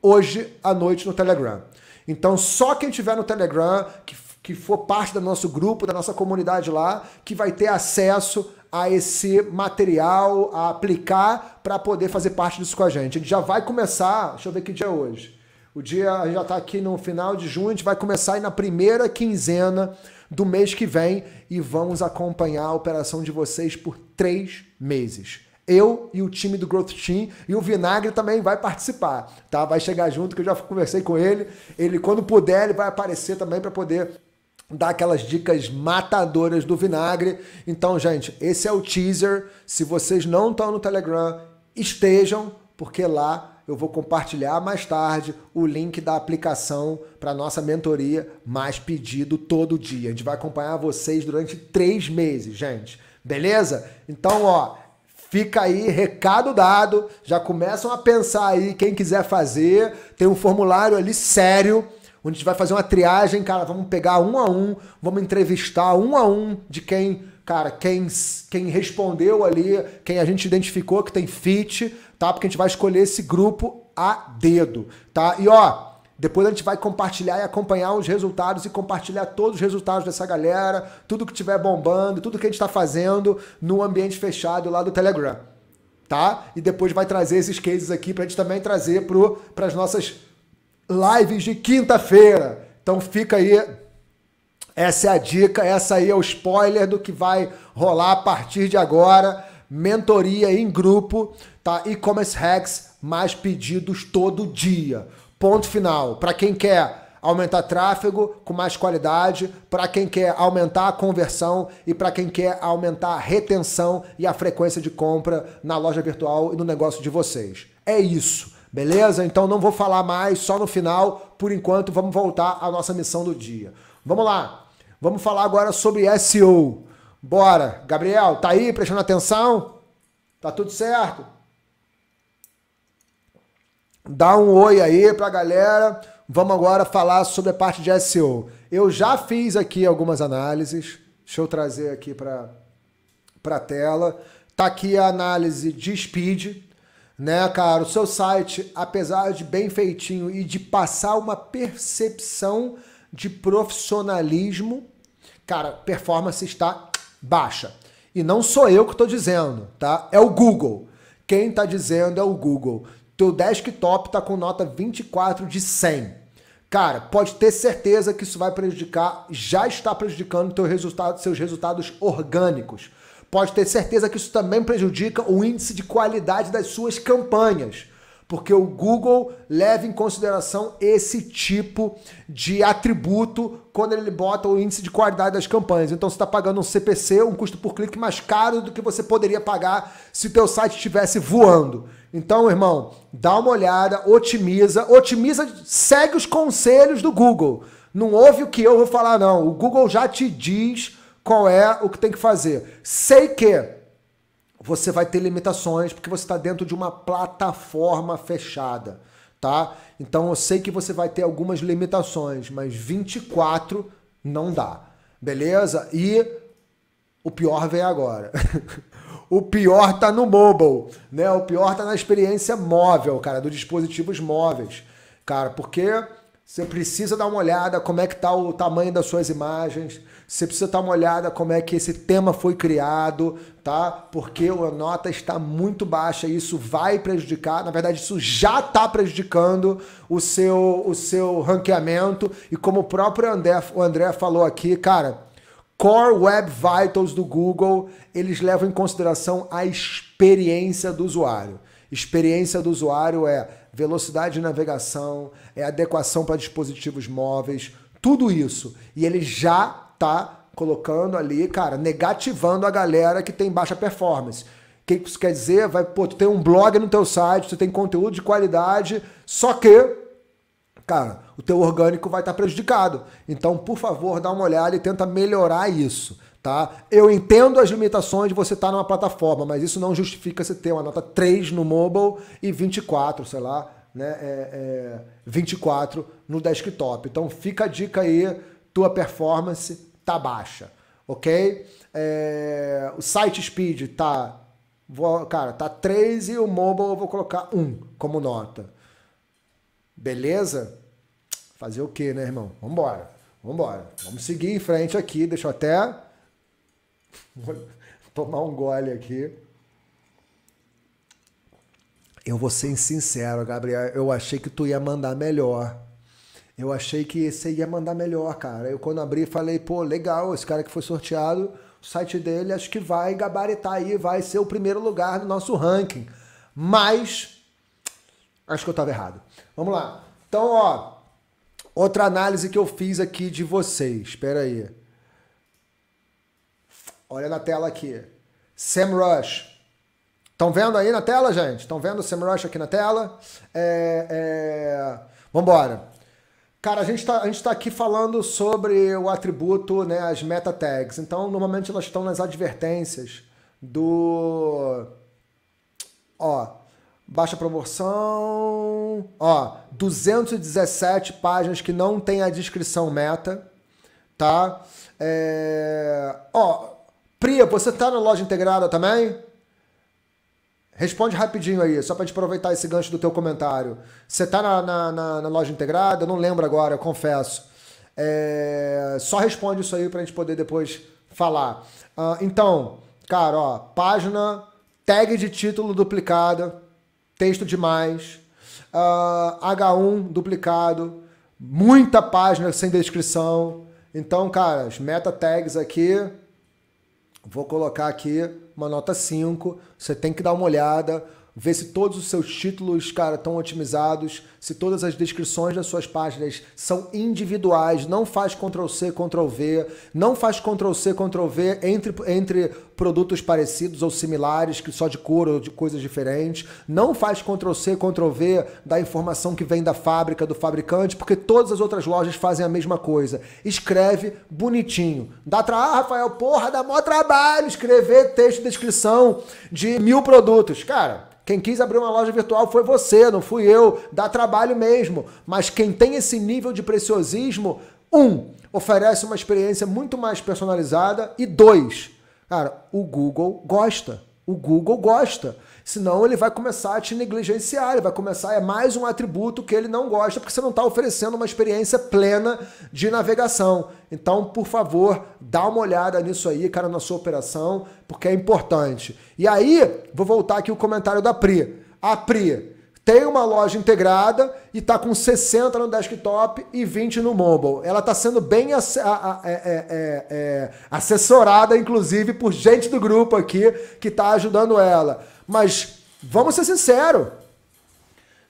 hoje à noite no Telegram. Então, só quem tiver no Telegram, que, que for parte do nosso grupo, da nossa comunidade lá, que vai ter acesso a esse material, a aplicar para poder fazer parte disso com a gente. A gente já vai começar, deixa eu ver que dia é hoje. O dia já está aqui no final de junho, a gente vai começar aí na primeira quinzena do mês que vem e vamos acompanhar a operação de vocês por três meses. Eu e o time do Growth Team e o Vinagre também vai participar, tá? Vai chegar junto que eu já conversei com ele. Ele quando puder, ele vai aparecer também para poder dar aquelas dicas matadoras do Vinagre. Então, gente, esse é o teaser. Se vocês não estão no Telegram, estejam, porque lá eu vou compartilhar mais tarde o link da aplicação para nossa mentoria mais pedido todo dia. A gente vai acompanhar vocês durante três meses, gente. Beleza? Então, ó, fica aí, recado dado. Já começam a pensar aí quem quiser fazer. Tem um formulário ali sério onde a gente vai fazer uma triagem, cara, vamos pegar um a um, vamos entrevistar um a um de quem, cara, quem, quem respondeu ali, quem a gente identificou que tem fit, tá? Porque a gente vai escolher esse grupo a dedo, tá? E ó, depois a gente vai compartilhar e acompanhar os resultados e compartilhar todos os resultados dessa galera, tudo que tiver bombando, tudo que a gente está fazendo no ambiente fechado lá do Telegram, tá? E depois vai trazer esses cases aqui para a gente também trazer para as nossas lives de quinta-feira. Então fica aí, essa é a dica, essa aí é o spoiler do que vai rolar a partir de agora mentoria em grupo, tá? E-commerce hacks, mais pedidos todo dia. Ponto final. Para quem quer aumentar tráfego com mais qualidade, para quem quer aumentar a conversão e para quem quer aumentar a retenção e a frequência de compra na loja virtual e no negócio de vocês. É isso. Beleza? Então não vou falar mais, só no final. Por enquanto, vamos voltar à nossa missão do dia. Vamos lá. Vamos falar agora sobre SEO. Bora. Gabriel, tá aí prestando atenção? Tá tudo certo? Dá um oi aí pra galera. Vamos agora falar sobre a parte de SEO. Eu já fiz aqui algumas análises. Deixa eu trazer aqui para para tela. Tá aqui a análise de speed, né, cara? O seu site, apesar de bem feitinho e de passar uma percepção de profissionalismo, cara, performance está baixa. E não sou eu que estou dizendo, tá? É o Google. Quem está dizendo é o Google. Teu desktop está com nota 24 de 100. Cara, pode ter certeza que isso vai prejudicar, já está prejudicando teu resultado, seus resultados orgânicos. Pode ter certeza que isso também prejudica o índice de qualidade das suas campanhas porque o Google leva em consideração esse tipo de atributo quando ele bota o índice de qualidade das campanhas. Então você está pagando um CPC, um custo por clique mais caro do que você poderia pagar se o teu site estivesse voando. Então, irmão, dá uma olhada, otimiza, otimiza, segue os conselhos do Google. Não ouve o que eu vou falar não. O Google já te diz qual é o que tem que fazer. Sei que você vai ter limitações porque você está dentro de uma plataforma fechada, tá? Então eu sei que você vai ter algumas limitações, mas 24 não dá, beleza? E o pior vem agora. o pior tá no mobile, né? O pior tá na experiência móvel, cara, dos dispositivos móveis, cara, porque você precisa dar uma olhada como é que tá o tamanho das suas imagens, você precisa dar uma olhada como é que esse tema foi criado, tá? Porque a nota está muito baixa e isso vai prejudicar, na verdade isso já está prejudicando o seu o seu ranqueamento e como o próprio André, o André falou aqui, cara, Core Web Vitals do Google, eles levam em consideração a experiência do usuário. Experiência do usuário é velocidade de navegação, é adequação para dispositivos móveis, tudo isso. E ele já tá colocando ali, cara, negativando a galera que tem baixa performance. O que isso quer dizer? Vai, pô, tu tem um blog no teu site, tu tem conteúdo de qualidade, só que, cara, o teu orgânico vai estar tá prejudicado. Então, por favor, dá uma olhada e tenta melhorar isso. Tá? Eu entendo as limitações de você estar tá numa plataforma, mas isso não justifica você ter uma nota 3 no mobile e 24, sei lá, né, é, é, 24 no desktop. Então fica a dica aí tua performance tá baixa, ok? É, o site speed tá, vou, cara, tá 3 e o mobile eu vou colocar 1 como nota. Beleza? Fazer o que, né, irmão? Vambora, vambora. Vamos seguir em frente aqui, deixa eu até tomar um gole aqui. Eu vou ser sincero, Gabriel. Eu achei que tu ia mandar melhor. Eu achei que você ia mandar melhor, cara. Eu quando abri falei, pô, legal, esse cara que foi sorteado, o site dele acho que vai gabaritar aí, vai ser o primeiro lugar do nosso ranking. Mas acho que eu estava errado. Vamos lá. Então, ó, outra análise que eu fiz aqui de vocês. Espera aí. Olha na tela aqui. Sam Rush. Estão vendo aí na tela, gente? Estão vendo o Sam Rush aqui na tela? É, é... Vambora. Cara, a gente está tá aqui falando sobre o atributo, né, as meta tags. Então, normalmente elas estão nas advertências do. Ó, baixa promoção. Ó, 217 páginas que não tem a descrição meta, tá? É... Ó, Priya, você tá na loja integrada também? Responde rapidinho aí, só para te aproveitar esse gancho do teu comentário. Você tá na, na, na, na loja integrada? Eu não lembro agora, eu confesso. É... Só responde isso aí para a gente poder depois falar. Uh, então, cara, ó, página, tag de título duplicada, texto demais, uh, ah, H1 duplicado, muita página sem descrição. Então, cara, as meta tags aqui, vou colocar aqui uma nota 5. Você tem que dar uma olhada, ver se todos os seus títulos, cara, estão otimizados, se todas as descrições das suas páginas são individuais, não faz Ctrl C, Ctrl V, não faz Ctrl C, Ctrl V entre, entre produtos parecidos ou similares, que só de cor ou de coisas diferentes. Não faz Ctrl-C, Ctrl-V da informação que vem da fábrica, do fabricante, porque todas as outras lojas fazem a mesma coisa. Escreve bonitinho. Dá tra... Ah, Rafael, porra, dá mó trabalho escrever texto de descrição de mil produtos. Cara, quem quis abrir uma loja virtual foi você, não fui eu. Dá trabalho mesmo. Mas quem tem esse nível de preciosismo, um, oferece uma experiência muito mais personalizada e dois, Cara, o Google gosta. O Google gosta. Senão ele vai começar a te negligenciar, ele vai começar, é mais um atributo que ele não gosta, porque você não está oferecendo uma experiência plena de navegação. Então, por favor, dá uma olhada nisso aí, cara, na sua operação, porque é importante. E aí, vou voltar aqui o comentário da Pri. A Pri, tem uma loja integrada e está com 60 no desktop e 20 no mobile. Ela está sendo bem a, a, a, é, é, é, assessorada, inclusive, por gente do grupo aqui que está ajudando ela. Mas vamos ser sinceros.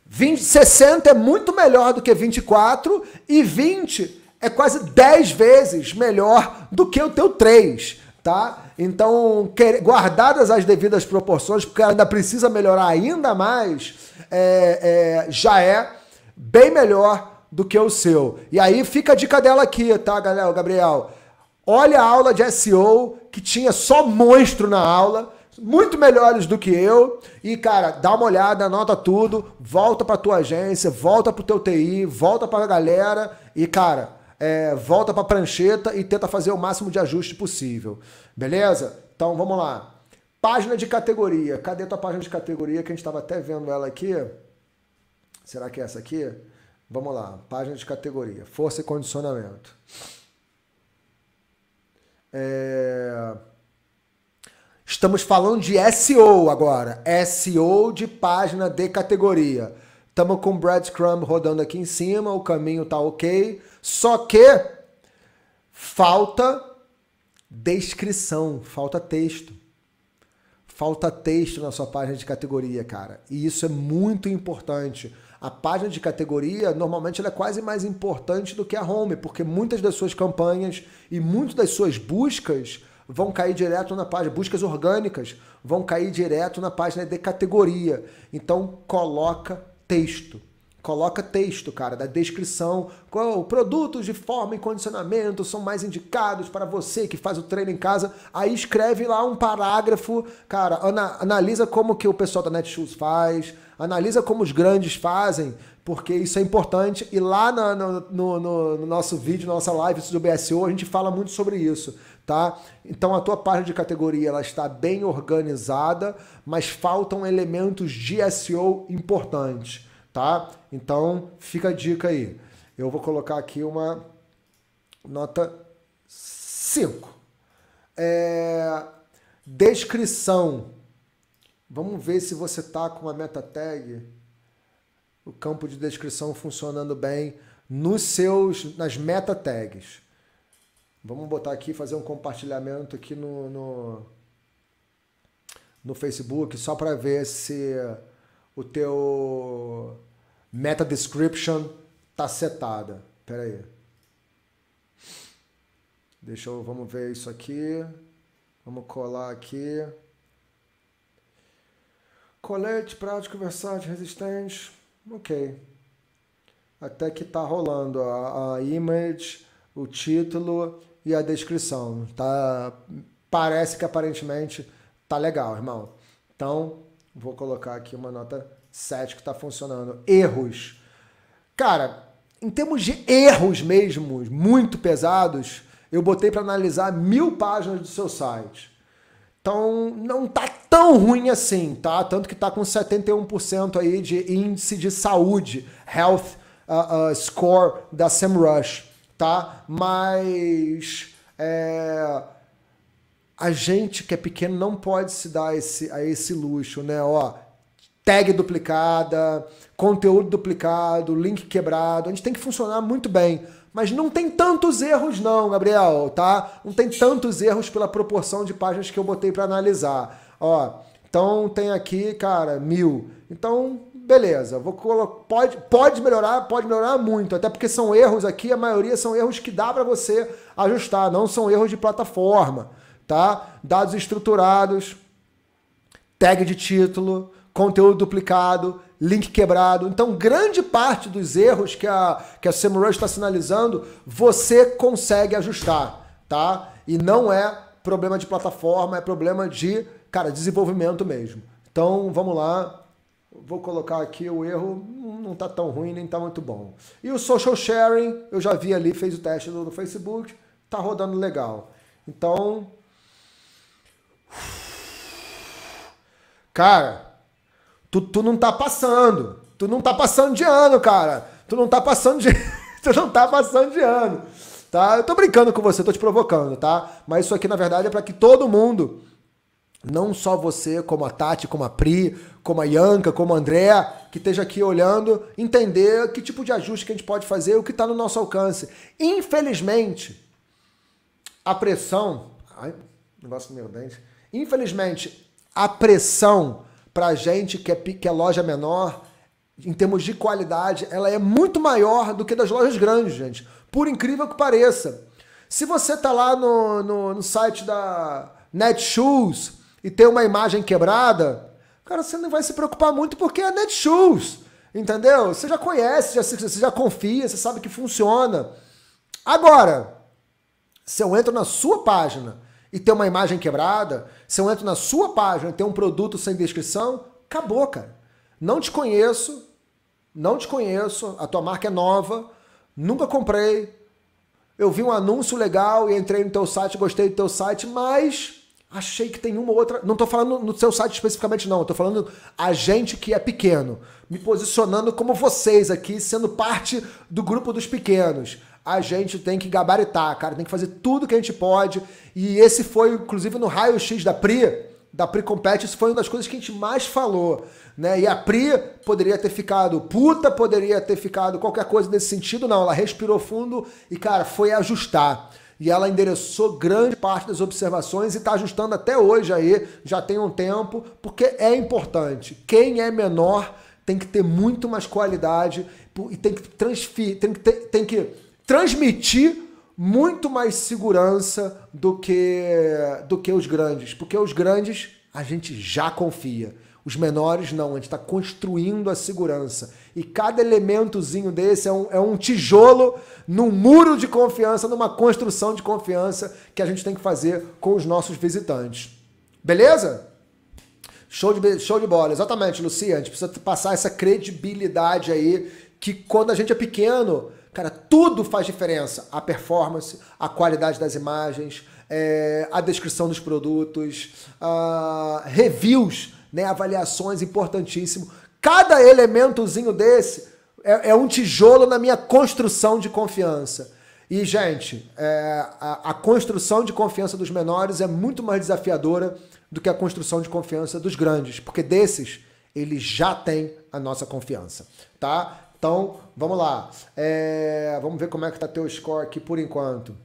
20, 60 é muito melhor do que 24 e 20 é quase 10 vezes melhor do que o teu 3 tá? Então, guardadas as devidas proporções, porque ainda precisa melhorar ainda mais, é, é, já é bem melhor do que o seu. E aí fica a dica dela aqui, tá, galera? Gabriel, olha a aula de SEO que tinha só monstro na aula, muito melhores do que eu. E cara, dá uma olhada, anota tudo, volta para tua agência, volta pro teu TI, volta para a galera e cara, é, volta para a prancheta e tenta fazer o máximo de ajuste possível. Beleza? Então vamos lá. Página de categoria. Cadê a tua página de categoria que a gente estava até vendo ela aqui? Será que é essa aqui? Vamos lá. Página de categoria. Força e condicionamento. É... Estamos falando de SEO agora. SEO de página de categoria. Estamos com o breadcrumb rodando aqui em cima, o caminho tá ok. Só que falta descrição, falta texto. Falta texto na sua página de categoria, cara. E isso é muito importante. A página de categoria, normalmente, ela é quase mais importante do que a home, porque muitas das suas campanhas e muitas das suas buscas vão cair direto na página, buscas orgânicas vão cair direto na página de categoria. Então, coloca texto. Coloca texto, cara, da descrição. qual é produtos de forma e condicionamento são mais indicados para você que faz o treino em casa. Aí escreve lá um parágrafo, cara, ana, analisa como que o pessoal da Netshoes faz, analisa como os grandes fazem, porque isso é importante. E lá no, no, no, nosso vídeo, nossa live do BSO, a gente fala muito sobre isso, tá? Então a tua página de categoria ela está bem organizada, mas faltam elementos de SEO importantes tá? Então, fica a dica aí. Eu vou colocar aqui uma nota 5. É... Descrição. Vamos ver se você tá com a meta tag, o campo de descrição funcionando bem nos seus nas meta tags. Vamos botar aqui, fazer um compartilhamento aqui no, no, no Facebook, só para ver se o teu Meta description tá setada. Pera aí. Deixa eu, vamos ver isso aqui. Vamos colar aqui. Colete, prático, versátil, resistente. Ok. Até que tá rolando a, a image, o título e a descrição. Tá, parece que aparentemente tá legal, irmão. Então, vou colocar aqui uma nota que está funcionando. Erros. Cara, em termos de erros mesmo, muito pesados, eu botei para analisar mil páginas do seu site. Então, não tá tão ruim assim, tá? Tanto que tá com 71% aí de índice de saúde, health uh, uh, score da SEMrush, tá? Mas é, a gente que é pequeno não pode se dar esse, a esse luxo, né? Ó, tag duplicada, conteúdo duplicado, link quebrado. A gente tem que funcionar muito bem. Mas não tem tantos erros não, Gabriel, tá? Não tem tantos erros pela proporção de páginas que eu botei para analisar. Ó, então tem aqui, cara, mil. Então, beleza, vou pode, pode melhorar, pode melhorar muito, até porque são erros aqui, a maioria são erros que dá para você ajustar, não são erros de plataforma, tá? Dados estruturados, tag de título, conteúdo duplicado, link quebrado. Então, grande parte dos erros que a, que a SEMrush está sinalizando, você consegue ajustar, tá? E não é problema de plataforma, é problema de, cara, desenvolvimento mesmo. Então, vamos lá. Vou colocar aqui o erro, não está tão ruim, nem está muito bom. E o social sharing, eu já vi ali, fez o teste no Facebook, tá rodando legal. Então, cara, Tu, tu não tá passando. Tu não tá passando de ano, cara. Tu não tá passando de. tu não tá passando de ano. Tá? Eu tô brincando com você, tô te provocando, tá? Mas isso aqui, na verdade, é para que todo mundo não só você, como a Tati, como a Pri, como a Yanka, como a André, que esteja aqui olhando, entender que tipo de ajuste que a gente pode fazer, o que está no nosso alcance. Infelizmente, a pressão. Ai, negócio no meu dente. Infelizmente, a pressão para gente que é, que é loja menor, em termos de qualidade, ela é muito maior do que das lojas grandes, gente. Por incrível que pareça. Se você tá lá no, no, no, site da Netshoes e tem uma imagem quebrada, cara, você não vai se preocupar muito porque é Netshoes, entendeu? Você já conhece, já, você já confia, você sabe que funciona. Agora, se eu entro na sua página e ter uma imagem quebrada, se eu entro na sua página e ter um produto sem descrição, acabou, cara. Não te conheço, não te conheço, a tua marca é nova, nunca comprei, eu vi um anúncio legal e entrei no teu site, gostei do teu site, mas achei que tem uma outra. Não estou falando no seu site especificamente, não. Estou falando a gente que é pequeno, me posicionando como vocês aqui, sendo parte do grupo dos pequenos a gente tem que gabaritar, cara, tem que fazer tudo que a gente pode. E esse foi, inclusive, no raio-x da PRI, da Pri Compete, isso foi uma das coisas que a gente mais falou, né? E a Pri poderia ter ficado puta, poderia ter ficado qualquer coisa nesse sentido, não. Ela respirou fundo e, cara, foi ajustar. E ela endereçou grande parte das observações e está ajustando até hoje aí, já tem um tempo, porque é importante. Quem é menor tem que ter muito mais qualidade e tem que transferir, tem que, ter, tem que transmitir muito mais segurança do que do que os grandes, porque os grandes a gente já confia. Os menores não, a gente está construindo a segurança. E cada elementozinho desse é um, é um tijolo num muro de confiança, numa construção de confiança que a gente tem que fazer com os nossos visitantes. Beleza? Show de, show de bola, exatamente, Luciano. A gente precisa passar essa credibilidade aí que quando a gente é pequeno, Cara, tudo faz diferença. A performance, a qualidade das imagens, é, a descrição dos produtos, a, reviews, né, avaliações, importantíssimo. Cada elementozinho desse é, é, um tijolo na minha construção de confiança. E, gente, é, a, a construção de confiança dos menores é muito mais desafiadora do que a construção de confiança dos grandes, porque desses ele já tem a nossa confiança, tá? Então, vamos lá. É, vamos ver como é que tá teu score aqui por enquanto.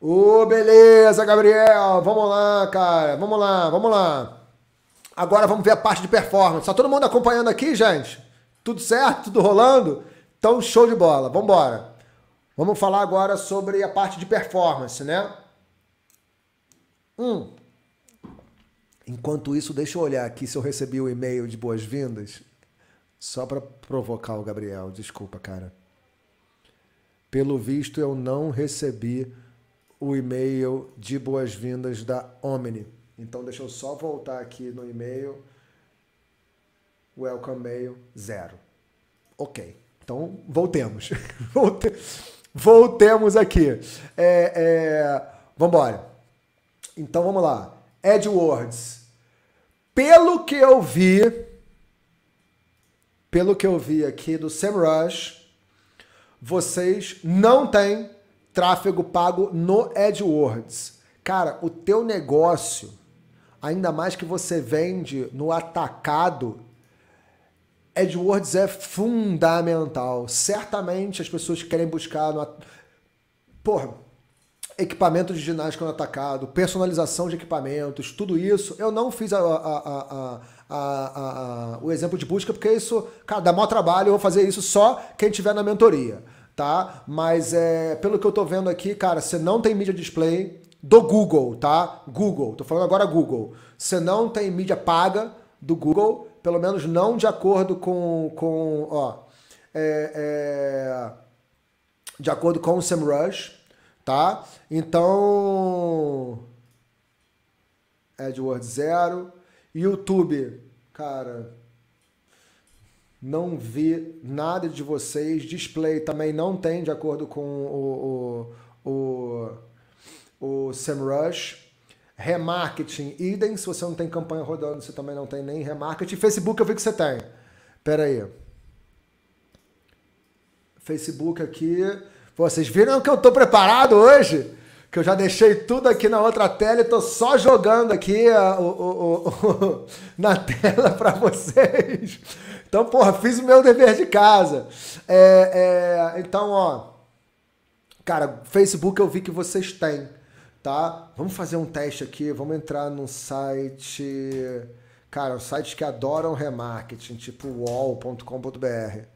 Ô, oh, beleza, Gabriel. Vamos lá, cara. Vamos lá, vamos lá. Agora vamos ver a parte de performance. Tá todo mundo acompanhando aqui, gente? Tudo certo? Tudo rolando? Então, show de bola. Vamos embora. Vamos falar agora sobre a parte de performance, né? Hum. Enquanto isso, deixa eu olhar aqui se eu recebi o e-mail de boas-vindas. Só para provocar o Gabriel, desculpa, cara. Pelo visto, eu não recebi o e-mail de boas-vindas da Omni. Então, deixa eu só voltar aqui no e-mail. Welcome mail, zero. Ok. Então, voltemos. voltemos aqui. É, é... Vamos embora. Então, vamos lá. Edwards. Pelo que eu vi, pelo que eu vi aqui do SEMrush, vocês não têm tráfego pago no AdWords. Cara, o teu negócio, ainda mais que você vende no atacado, AdWords é fundamental. Certamente as pessoas querem buscar no Porra, equipamento de ginástica no atacado, personalização de equipamentos, tudo isso. Eu não fiz a, a, a a, a, o exemplo de busca, porque isso, cara, dá maior trabalho, eu vou fazer isso só quem tiver na mentoria, tá? Mas é, pelo que eu tô vendo aqui, cara, você não tem mídia display do Google, tá? Google, tô falando agora Google. Você não tem mídia paga do Google, pelo menos não de acordo com, com ó, é, é, de acordo com o SEMrush, tá? Então, AdWords zero, YouTube, cara, não vi nada de vocês. Display também não tem, de acordo com o, o, o, o Rush. Remarketing, idem. Se você não tem campanha rodando, você também não tem nem remarketing. Facebook eu vi que você tem. Pera aí. Facebook aqui. Vocês viram que eu tô preparado hoje? que eu já deixei tudo aqui na outra tela e tô só jogando aqui a, o, o, o, na tela para vocês. Então, porra, fiz o meu dever de casa. É, é, então, ó, cara, Facebook eu vi que vocês têm, tá? Vamos fazer um teste aqui, vamos entrar num site, cara, um site que adoram remarketing, tipo wall.com.br.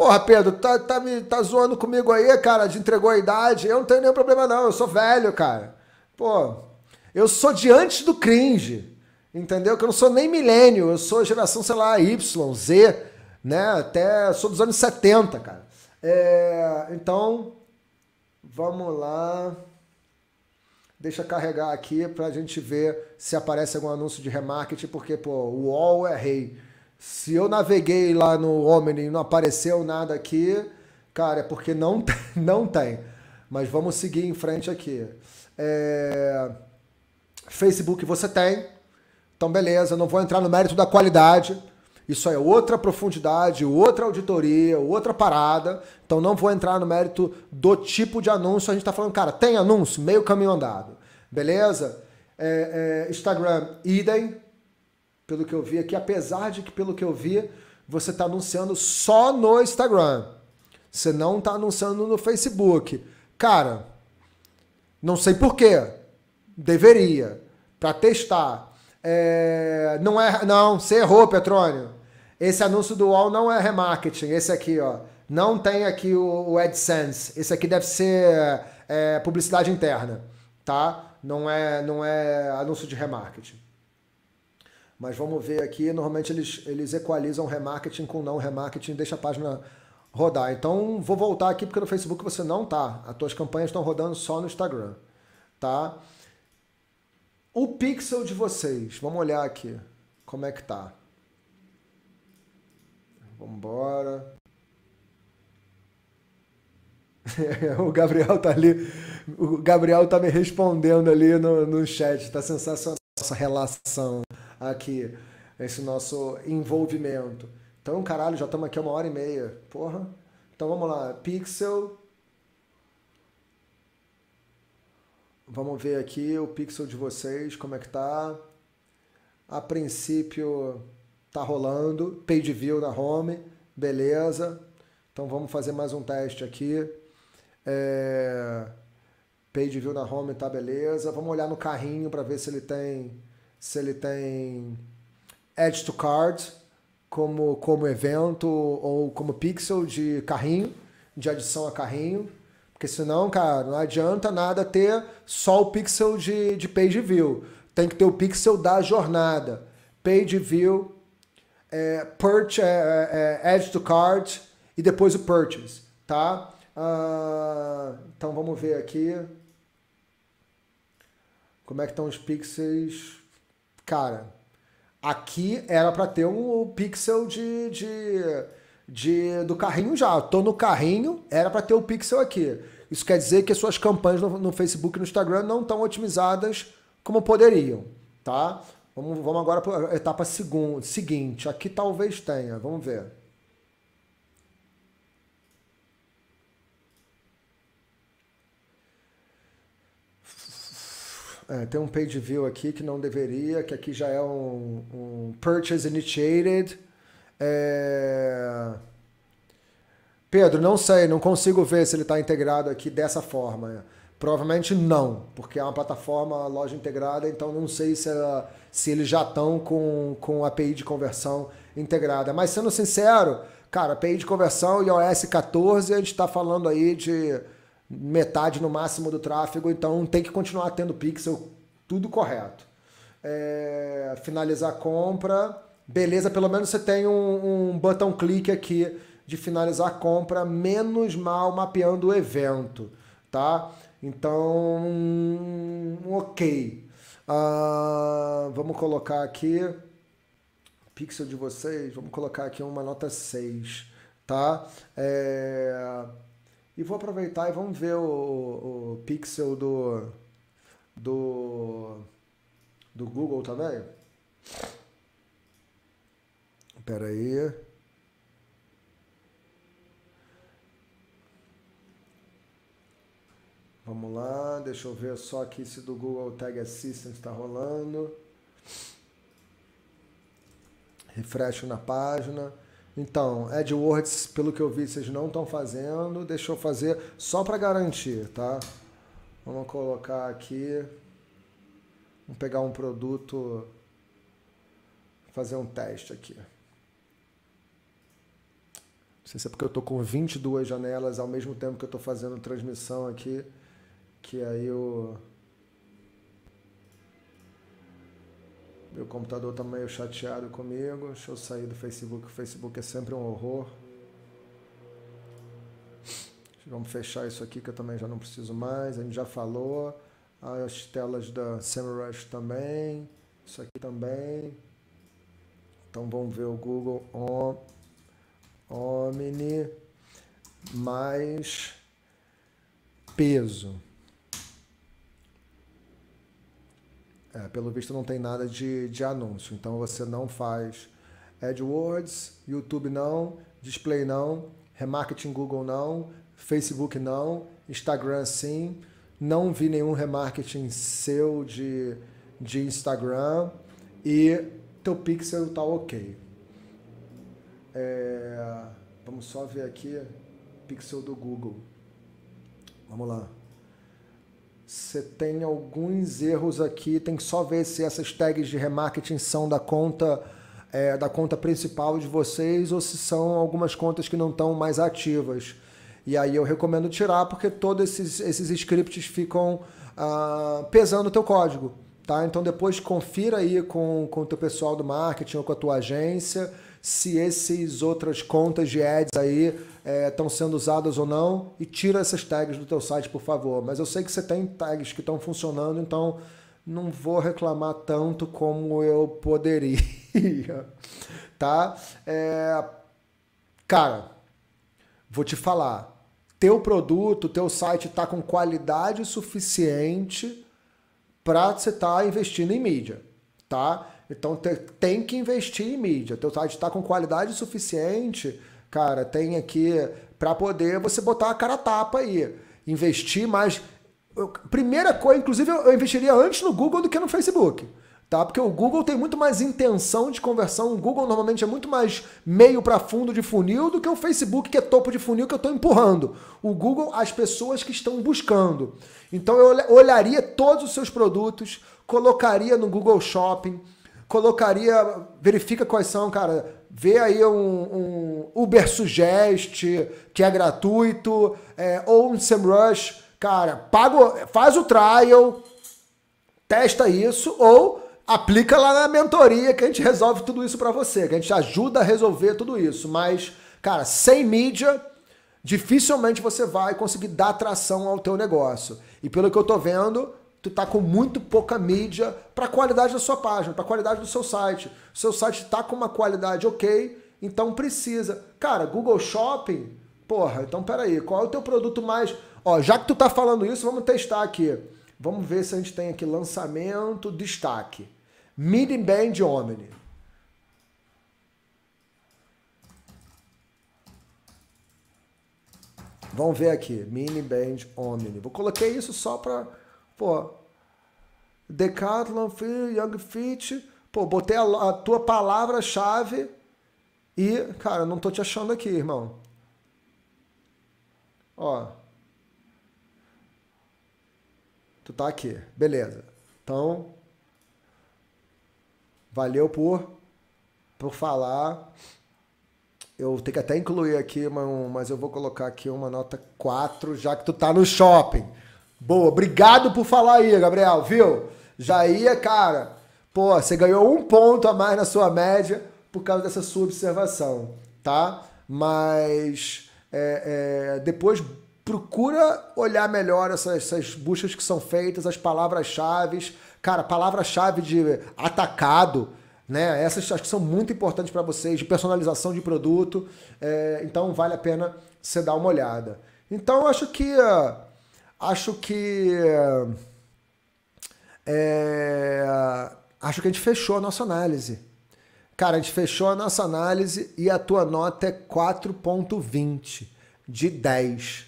Porra, Pedro, tá, tá, me, tá zoando comigo aí, cara, de entregou a idade. Eu não tenho nenhum problema, não. Eu sou velho, cara. Pô, eu sou diante do cringe. Entendeu? Que eu não sou nem milênio. Eu sou geração, sei lá, Y, Z, né? Até sou dos anos 70, cara. É, então, vamos lá. Deixa carregar aqui pra gente ver se aparece algum anúncio de remarketing, porque, pô, o UOL é rei. Se eu naveguei lá no Omni e não apareceu nada aqui, cara, é porque não, não tem. Mas vamos seguir em frente aqui. É... Facebook você tem. Então, beleza, não vou entrar no mérito da qualidade. Isso é outra profundidade, outra auditoria, outra parada. Então, não vou entrar no mérito do tipo de anúncio. A gente está falando, cara, tem anúncio? Meio caminho andado. Beleza? É, é, Instagram, idem pelo que eu vi aqui, apesar de que, pelo que eu vi, você está anunciando só no Instagram. Você não está anunciando no Facebook. Cara, não sei porquê. Deveria. Para testar. É... não é. Não, você errou, Petrônio. Esse anúncio do UOL não é remarketing. Esse aqui, ó. Não tem aqui o, AdSense. Esse aqui deve ser é, publicidade interna. Tá? Não é, não é anúncio de remarketing. Mas vamos ver aqui, normalmente eles, eles equalizam remarketing com não remarketing, deixa a página rodar. Então vou voltar aqui porque no Facebook você não tá. As tuas campanhas estão rodando só no Instagram, tá? O pixel de vocês, vamos olhar aqui como é que tá. Vamos embora. o Gabriel tá ali, o Gabriel tá me respondendo ali no, no chat, tá sensacional essa relação aqui, esse nosso envolvimento. Então, caralho, já estamos aqui uma hora e meia, porra. Então vamos lá, Pixel. Vamos ver aqui o Pixel de vocês, como é que tá. A princípio tá rolando, page view na home, beleza. Então vamos fazer mais um teste aqui. É, page view na home tá beleza. Vamos olhar no carrinho para ver se ele tem se ele tem edge to card como como evento ou como pixel de carrinho, de adição a carrinho. Porque senão, cara, não adianta nada ter só o pixel de, de page view. Tem que ter o pixel da jornada. Page view, é, purchase, é, é, add é, to cart e depois o purchase, tá? Ah, então vamos ver aqui. Como é que estão os pixels? Cara, aqui era para ter um pixel de, de, de do carrinho já. Estou no carrinho, era para ter o um pixel aqui. Isso quer dizer que as suas campanhas no, no Facebook e no Instagram não estão otimizadas como poderiam, tá? Vamos, vamos agora para a etapa segundo, seguinte. Aqui talvez tenha, vamos ver. É, tem um page view aqui que não deveria, que aqui já é um, um purchase initiated. É... Pedro, não sei, não consigo ver se ele está integrado aqui dessa forma. Provavelmente não, porque é uma plataforma loja integrada, então não sei se, ela, se eles já estão com, com a API de conversão integrada. Mas sendo sincero, cara, API de conversão e iOS 14, a gente está falando aí de metade no máximo do tráfego, então tem que continuar tendo pixel, tudo correto. É, finalizar a compra, beleza, pelo menos você tem um, um botão clique aqui de finalizar a compra, menos mal mapeando o evento, tá? Então, hum, ok. Uh, vamos colocar aqui, pixel de vocês, vamos colocar aqui uma nota 6, tá? É... E vou aproveitar e vamos ver o, o pixel do, do, do Google também. Tá Pera aí. Vamos lá, deixa eu ver só aqui se do Google Tag Assistant está rolando. Refresh na página. Então, AdWords, pelo que eu vi, vocês não estão fazendo. Deixa eu fazer só para garantir, tá? Vamos colocar aqui. Vamos pegar um produto. Fazer um teste aqui. Não sei se é porque eu estou com 22 janelas ao mesmo tempo que eu estou fazendo transmissão aqui. Que aí eu Meu computador está meio chateado comigo. Deixa eu sair do Facebook. O Facebook é sempre um horror. Vamos fechar isso aqui que eu também já não preciso mais. A gente já falou. As telas da SEMrush também. Isso aqui também. Então vamos ver o Google Omni mais peso. É, pelo visto não tem nada de, de anúncio, então você não faz AdWords, YouTube não, Display não, Remarketing Google não, Facebook não, Instagram sim. Não vi nenhum remarketing seu de, de Instagram e teu pixel tá ok. É, vamos só ver aqui, pixel do Google. Vamos lá. Você tem alguns erros aqui, tem que só ver se essas tags de remarketing são da conta é, da conta principal de vocês ou se são algumas contas que não estão mais ativas. E aí eu recomendo tirar porque todos esses, esses scripts ficam ah, pesando o teu código. Tá? Então depois confira aí com o teu pessoal do marketing ou com a tua agência se essas outras contas de ads aí estão é, sendo usadas ou não e tira essas tags do teu site, por favor. Mas eu sei que você tem tags que estão funcionando, então não vou reclamar tanto como eu poderia, tá? É, cara, vou te falar. Teu produto, teu site está com qualidade suficiente para você estar tá investindo em mídia, tá? Então te, tem que investir em mídia. Teu site está com qualidade suficiente, cara, tem aqui para poder você botar a cara tapa aí. Investir mais. Eu, primeira coisa, inclusive, eu, eu investiria antes no Google do que no Facebook tá? Porque o Google tem muito mais intenção de conversão. O Google normalmente é muito mais meio para fundo de funil do que o Facebook, que é topo de funil que eu estou empurrando. O Google, as pessoas que estão buscando. Então eu olharia todos os seus produtos, colocaria no Google Shopping colocaria, verifica quais são, cara. Vê aí um, um Uber Suggest, que é gratuito, é, ou um SEMrush, cara, paga, faz o trial, testa isso, ou aplica lá na mentoria que a gente resolve tudo isso para você, que a gente ajuda a resolver tudo isso. Mas, cara, sem mídia, dificilmente você vai conseguir dar tração ao teu negócio. E pelo que eu tô vendo, tu tá com muito pouca mídia para a qualidade da sua página, para a qualidade do seu site. O seu site tá com uma qualidade ok, então precisa. Cara, Google Shopping, porra, então peraí, qual é o teu produto mais. Ó, já que tu tá falando isso, vamos testar aqui. Vamos ver se a gente tem aqui lançamento, destaque. Mini Band Omni. Vamos ver aqui, Mini Band Omni. Vou colocar isso só para Pô, Decathlon, Young Fit, pô, botei a, a tua palavra-chave e, cara, não tô te achando aqui, irmão. Ó. Tu tá aqui, beleza. Então, valeu por por falar. Eu tenho que até incluir aqui, mas eu vou colocar aqui uma nota 4, já que tu tá no shopping. Boa, obrigado por falar aí, Gabriel, viu? Já ia, é cara. Pô, você ganhou um ponto a mais na sua média por causa dessa sua observação, tá? Mas é, é, depois procura olhar melhor essas, essas buscas que são feitas, as palavras-chave. Cara, palavra-chave de atacado, né? Essas acho que são muito importantes para vocês, de personalização de produto. É, então vale a pena você dar uma olhada. Então acho que. Uh, Acho que. É, acho que a gente fechou a nossa análise. Cara, a gente fechou a nossa análise e a tua nota é 4,20 de 10.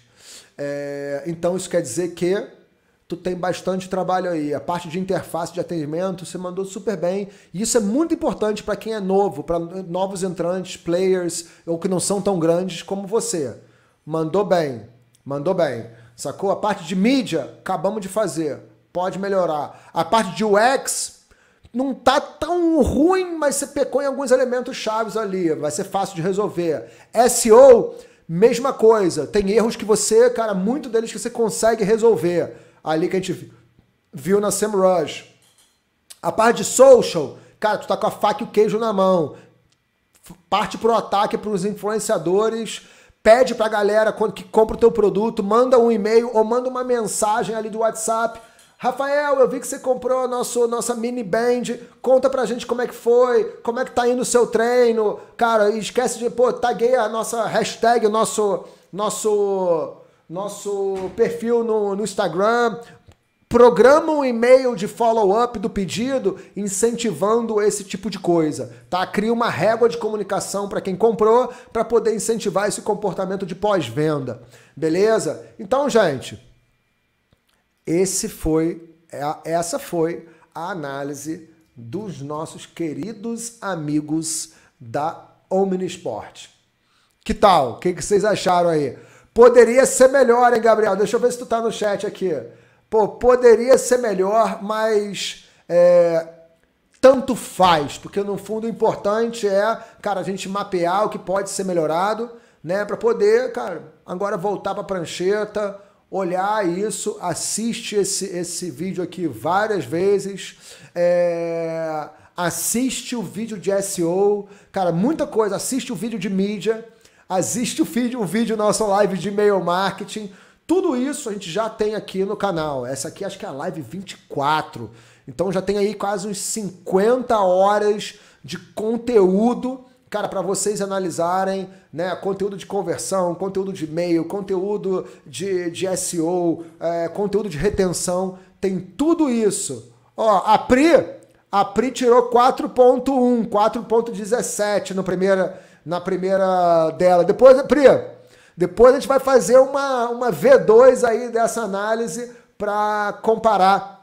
É, eh, então isso quer dizer que tu tem bastante trabalho aí. A parte de interface de atendimento você mandou super bem. E isso é muito importante para quem é novo, para novos entrantes, players ou que não são tão grandes como você. Mandou bem, mandou bem. Sacou? A parte de mídia, acabamos de fazer. Pode melhorar. A parte de UX, não tá tão ruim, mas você pecou em alguns elementos chaves ali. Vai ser fácil de resolver. SEO, mesma coisa. Tem erros que você, cara, muito deles que você consegue resolver. Ali que a gente viu na SEMrush. A parte de social, cara, tu tá com a faca e o queijo na mão. Parte pro ataque pros influenciadores pede pra galera quando que compra o teu produto, manda um e-mail ou manda uma mensagem ali do WhatsApp. Rafael, eu vi que você comprou a nosso, nossa mini band. Conta pra gente como é que foi, como é que tá indo o seu treino. Cara, esquece de, pô, taguei a nossa hashtag, o nosso, nosso, nosso perfil no, no Instagram. Programa um e-mail de follow-up do pedido incentivando esse tipo de coisa, tá? Cria uma régua de comunicação para quem comprou para poder incentivar esse comportamento de pós-venda, beleza? Então, gente, esse foi é, essa foi a análise dos nossos queridos amigos da Omnisport. Que tal? O que, que vocês acharam aí? Poderia ser melhor, hein, Gabriel? Deixa eu ver se tu tá no chat aqui pô, poderia ser melhor, mas é, tanto faz, porque no fundo o importante é, cara, a gente mapear o que pode ser melhorado, né, para poder, cara, agora voltar para a prancheta, olhar isso, assiste esse, esse vídeo aqui várias vezes, é, assiste o vídeo de SEO, cara, muita coisa, assiste o vídeo de mídia, assiste o vídeo, o vídeo nosso live de e-mail marketing, tudo isso a gente já tem aqui no canal. Essa aqui acho que é a live 24. Então já tem aí quase uns 50 horas de conteúdo, cara, para vocês analisarem, né? Conteúdo de conversão, conteúdo de e-mail, conteúdo de, de SEO, é, conteúdo de retenção. Tem tudo isso. Ó, a Pri, a Pri tirou 4.1, 4.17 na primeira, na primeira dela. Depois, Pri, depois a gente vai fazer uma, uma V2 aí dessa análise para comparar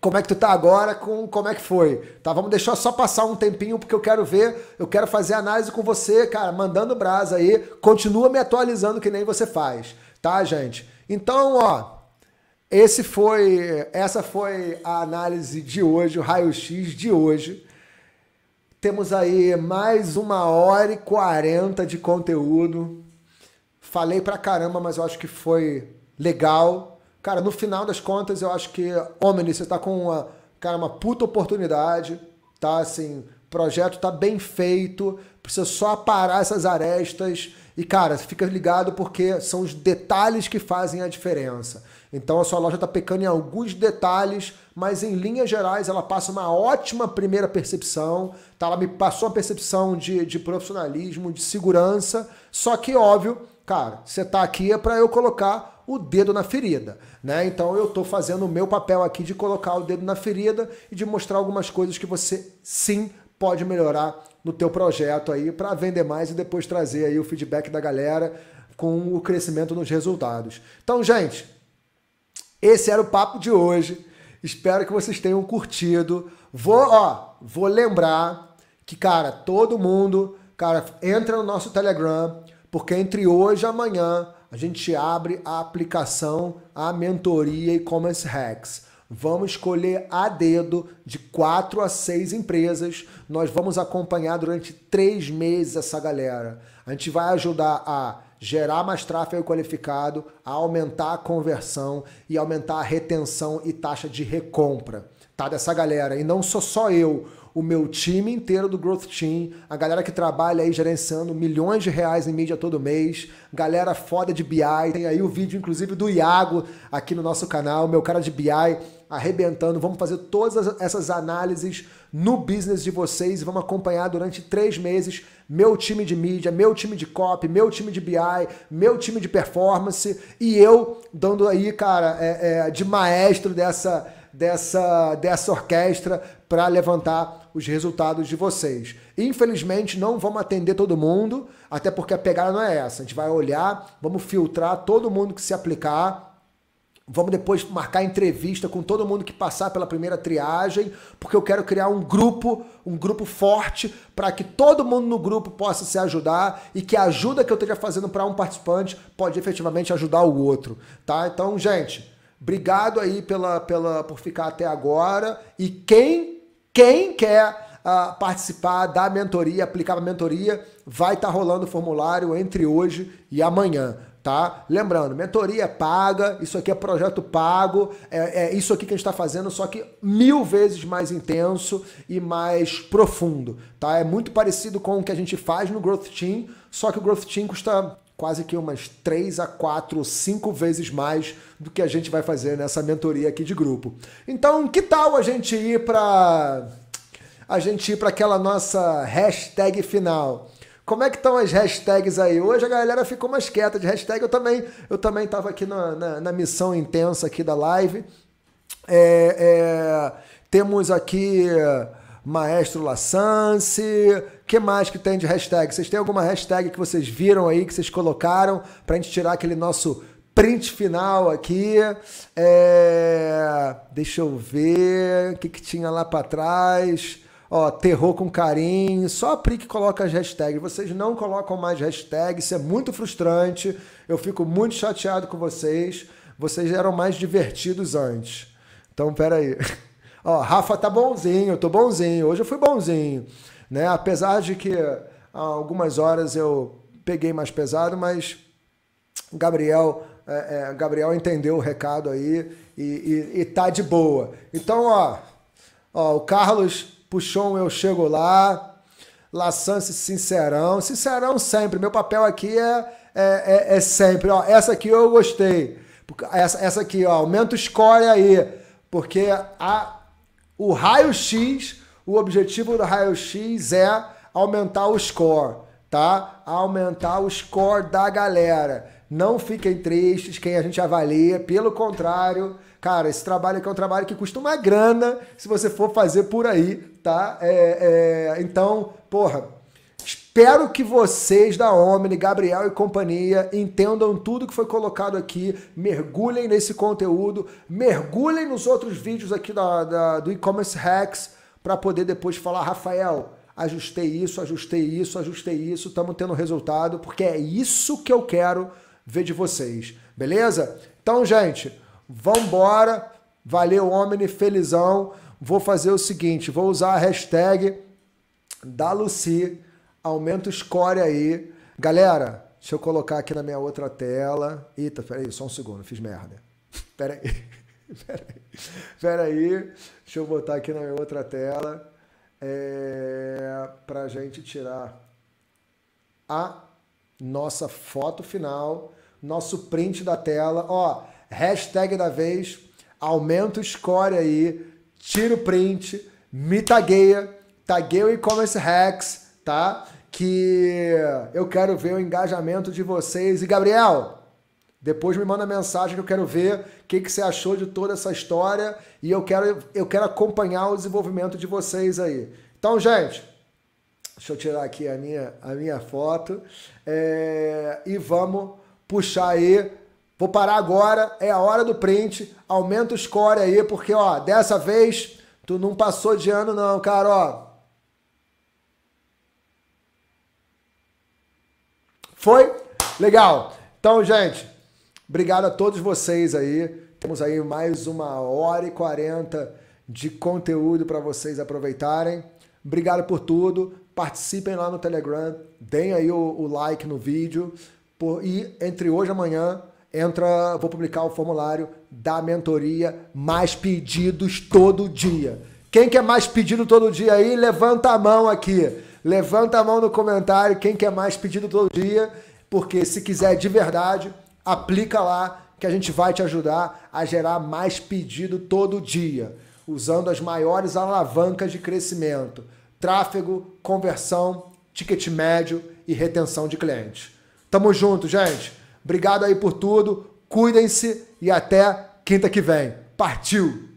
como é que tu tá agora com como é que foi, tá? Vamos deixar só passar um tempinho porque eu quero ver, eu quero fazer análise com você, cara, mandando brasa aí, continua me atualizando que nem você faz, tá, gente? Então, ó, esse foi, essa foi a análise de hoje, o raio-x de hoje. Temos aí mais uma hora e quarenta de conteúdo. Falei pra caramba, mas eu acho que foi legal. Cara, no final das contas, eu acho que, Omni, você tá com uma, cara, uma puta oportunidade, tá? Assim, projeto tá bem feito, precisa só aparar essas arestas. E, cara, fica ligado porque são os detalhes que fazem a diferença. Então a sua loja está pecando em alguns detalhes, mas em linhas gerais ela passa uma ótima primeira percepção. Tá? Ela me passou uma percepção de, de profissionalismo, de segurança. Só que, óbvio, Cara, você tá aqui é para eu colocar o dedo na ferida, né? Então eu tô fazendo o meu papel aqui de colocar o dedo na ferida e de mostrar algumas coisas que você sim pode melhorar no teu projeto aí para vender mais e depois trazer aí o feedback da galera com o crescimento nos resultados. Então, gente, esse era o papo de hoje. Espero que vocês tenham curtido. Vou, ó, vou lembrar que, cara, todo mundo, cara, entra no nosso Telegram, porque entre hoje e amanhã a gente abre a aplicação, a mentoria e-commerce hacks. Vamos escolher a dedo de quatro a seis empresas. Nós vamos acompanhar durante três meses essa galera. A gente vai ajudar a gerar mais tráfego qualificado, a aumentar a conversão e aumentar a retenção e taxa de recompra tá, dessa galera. E não sou só eu o meu time inteiro do Growth Team, a galera que trabalha aí gerenciando milhões de reais em mídia todo mês, galera foda de BI, tem aí o vídeo inclusive do Iago aqui no nosso canal, meu cara de BI arrebentando. Vamos fazer todas essas análises no business de vocês e vamos acompanhar durante três meses meu time de mídia, meu time de copy, meu time de BI, meu time de performance e eu dando aí, cara, é, é, de maestro dessa, dessa, dessa orquestra para levantar os resultados de vocês. Infelizmente, não vamos atender todo mundo, até porque a pegada não é essa. A gente vai olhar, vamos filtrar todo mundo que se aplicar. Vamos depois marcar entrevista com todo mundo que passar pela primeira triagem, porque eu quero criar um grupo, um grupo forte, para que todo mundo no grupo possa se ajudar e que a ajuda que eu esteja fazendo para um participante pode efetivamente ajudar o outro, tá? Então, gente, obrigado aí pela, pela por ficar até agora e quem quem quer uh, participar da mentoria, aplicar a mentoria, vai estar tá rolando o formulário entre hoje e amanhã. Tá? Lembrando, mentoria é paga, isso aqui é projeto pago, é, é isso aqui que a gente está fazendo, só que mil vezes mais intenso e mais profundo, tá? É muito parecido com o que a gente faz no Growth Team, só que o Growth Team custa quase que umas três a quatro, cinco vezes mais do que a gente vai fazer nessa mentoria aqui de grupo. Então, que tal a gente ir para a gente ir para aquela nossa hashtag final? Como é que estão as hashtags aí? Hoje a galera ficou mais quieta de hashtag. Eu também, eu também estava aqui na, na, na, missão intensa aqui da live. É, é, temos aqui Maestro Laçance, que mais que tem de hashtag? Vocês têm alguma hashtag que vocês viram aí, que vocês colocaram, para a gente tirar aquele nosso print final aqui. É... Deixa eu ver o que, que tinha lá para trás. Ó, terror com carinho. Só a Pri que coloca as hashtags. Vocês não colocam mais hashtags. Isso é muito frustrante. Eu fico muito chateado com vocês. Vocês eram mais divertidos antes. Então, peraí. aí. Ó, Rafa tá bonzinho, eu tô bonzinho, hoje eu fui bonzinho. Né? Apesar de que há algumas horas eu peguei mais pesado, mas Gabriel, é, é, Gabriel entendeu o recado aí e, e, e, tá de boa. Então, ó, ó, o Carlos puxou um Eu Chego Lá, Laçance Sincerão, Sincerão sempre, meu papel aqui é, é, é, é sempre, ó, essa aqui eu gostei, essa, essa aqui, ó, aumenta o score aí, porque a o raio-x, o objetivo do raio-x é aumentar o score, tá? Aumentar o score da galera. Não fiquem tristes quem a gente avalia, pelo contrário, cara, esse trabalho aqui é um trabalho que custa uma grana se você for fazer por aí, tá? É, é, então, porra, Espero que vocês da Omni, Gabriel e companhia, entendam tudo que foi colocado aqui, mergulhem nesse conteúdo, mergulhem nos outros vídeos aqui da, da do e-commerce hacks para poder depois falar, Rafael, ajustei isso, ajustei isso, ajustei isso, estamos tendo resultado, porque é isso que eu quero ver de vocês, beleza? Então, gente, vambora, valeu Omni, felizão, vou fazer o seguinte, vou usar a hashtag da Lucy, Aumenta o score aí. Galera, deixa eu colocar aqui na minha outra tela. Eita, peraí, só um segundo, fiz merda. Peraí. Peraí. Peraí. Deixa eu botar aqui na minha outra tela. É, pra gente tirar a nossa foto final, nosso print da tela. Ó, hashtag da vez, aumenta o score aí, tira o print, me tagueia, tagueia o e-commerce hacks, tá? que eu quero ver o engajamento de vocês. E Gabriel, depois me manda mensagem que eu quero ver o que, que você achou de toda essa história e eu quero, eu quero acompanhar o desenvolvimento de vocês aí. Então, gente, deixa eu tirar aqui a minha, a minha foto é, e vamos puxar aí. Vou parar agora, é a hora do print. Aumenta o score aí, porque ó, dessa vez tu não passou de ano não, cara, ó. Foi? Legal. Então, gente, obrigado a todos vocês aí. Temos aí mais uma hora e quarenta de conteúdo para vocês aproveitarem. Obrigado por tudo. Participem lá no Telegram, deem aí o, o like no vídeo. Por, e entre hoje e amanhã, entra, vou publicar o formulário da mentoria Mais Pedidos Todo Dia. Quem quer mais pedido todo dia aí, levanta a mão aqui. Levanta a mão no comentário quem quer mais pedido todo dia, porque se quiser de verdade, aplica lá que a gente vai te ajudar a gerar mais pedido todo dia, usando as maiores alavancas de crescimento: tráfego, conversão, ticket médio e retenção de clientes. Tamo junto, gente. Obrigado aí por tudo. Cuidem-se e até quinta que vem. Partiu!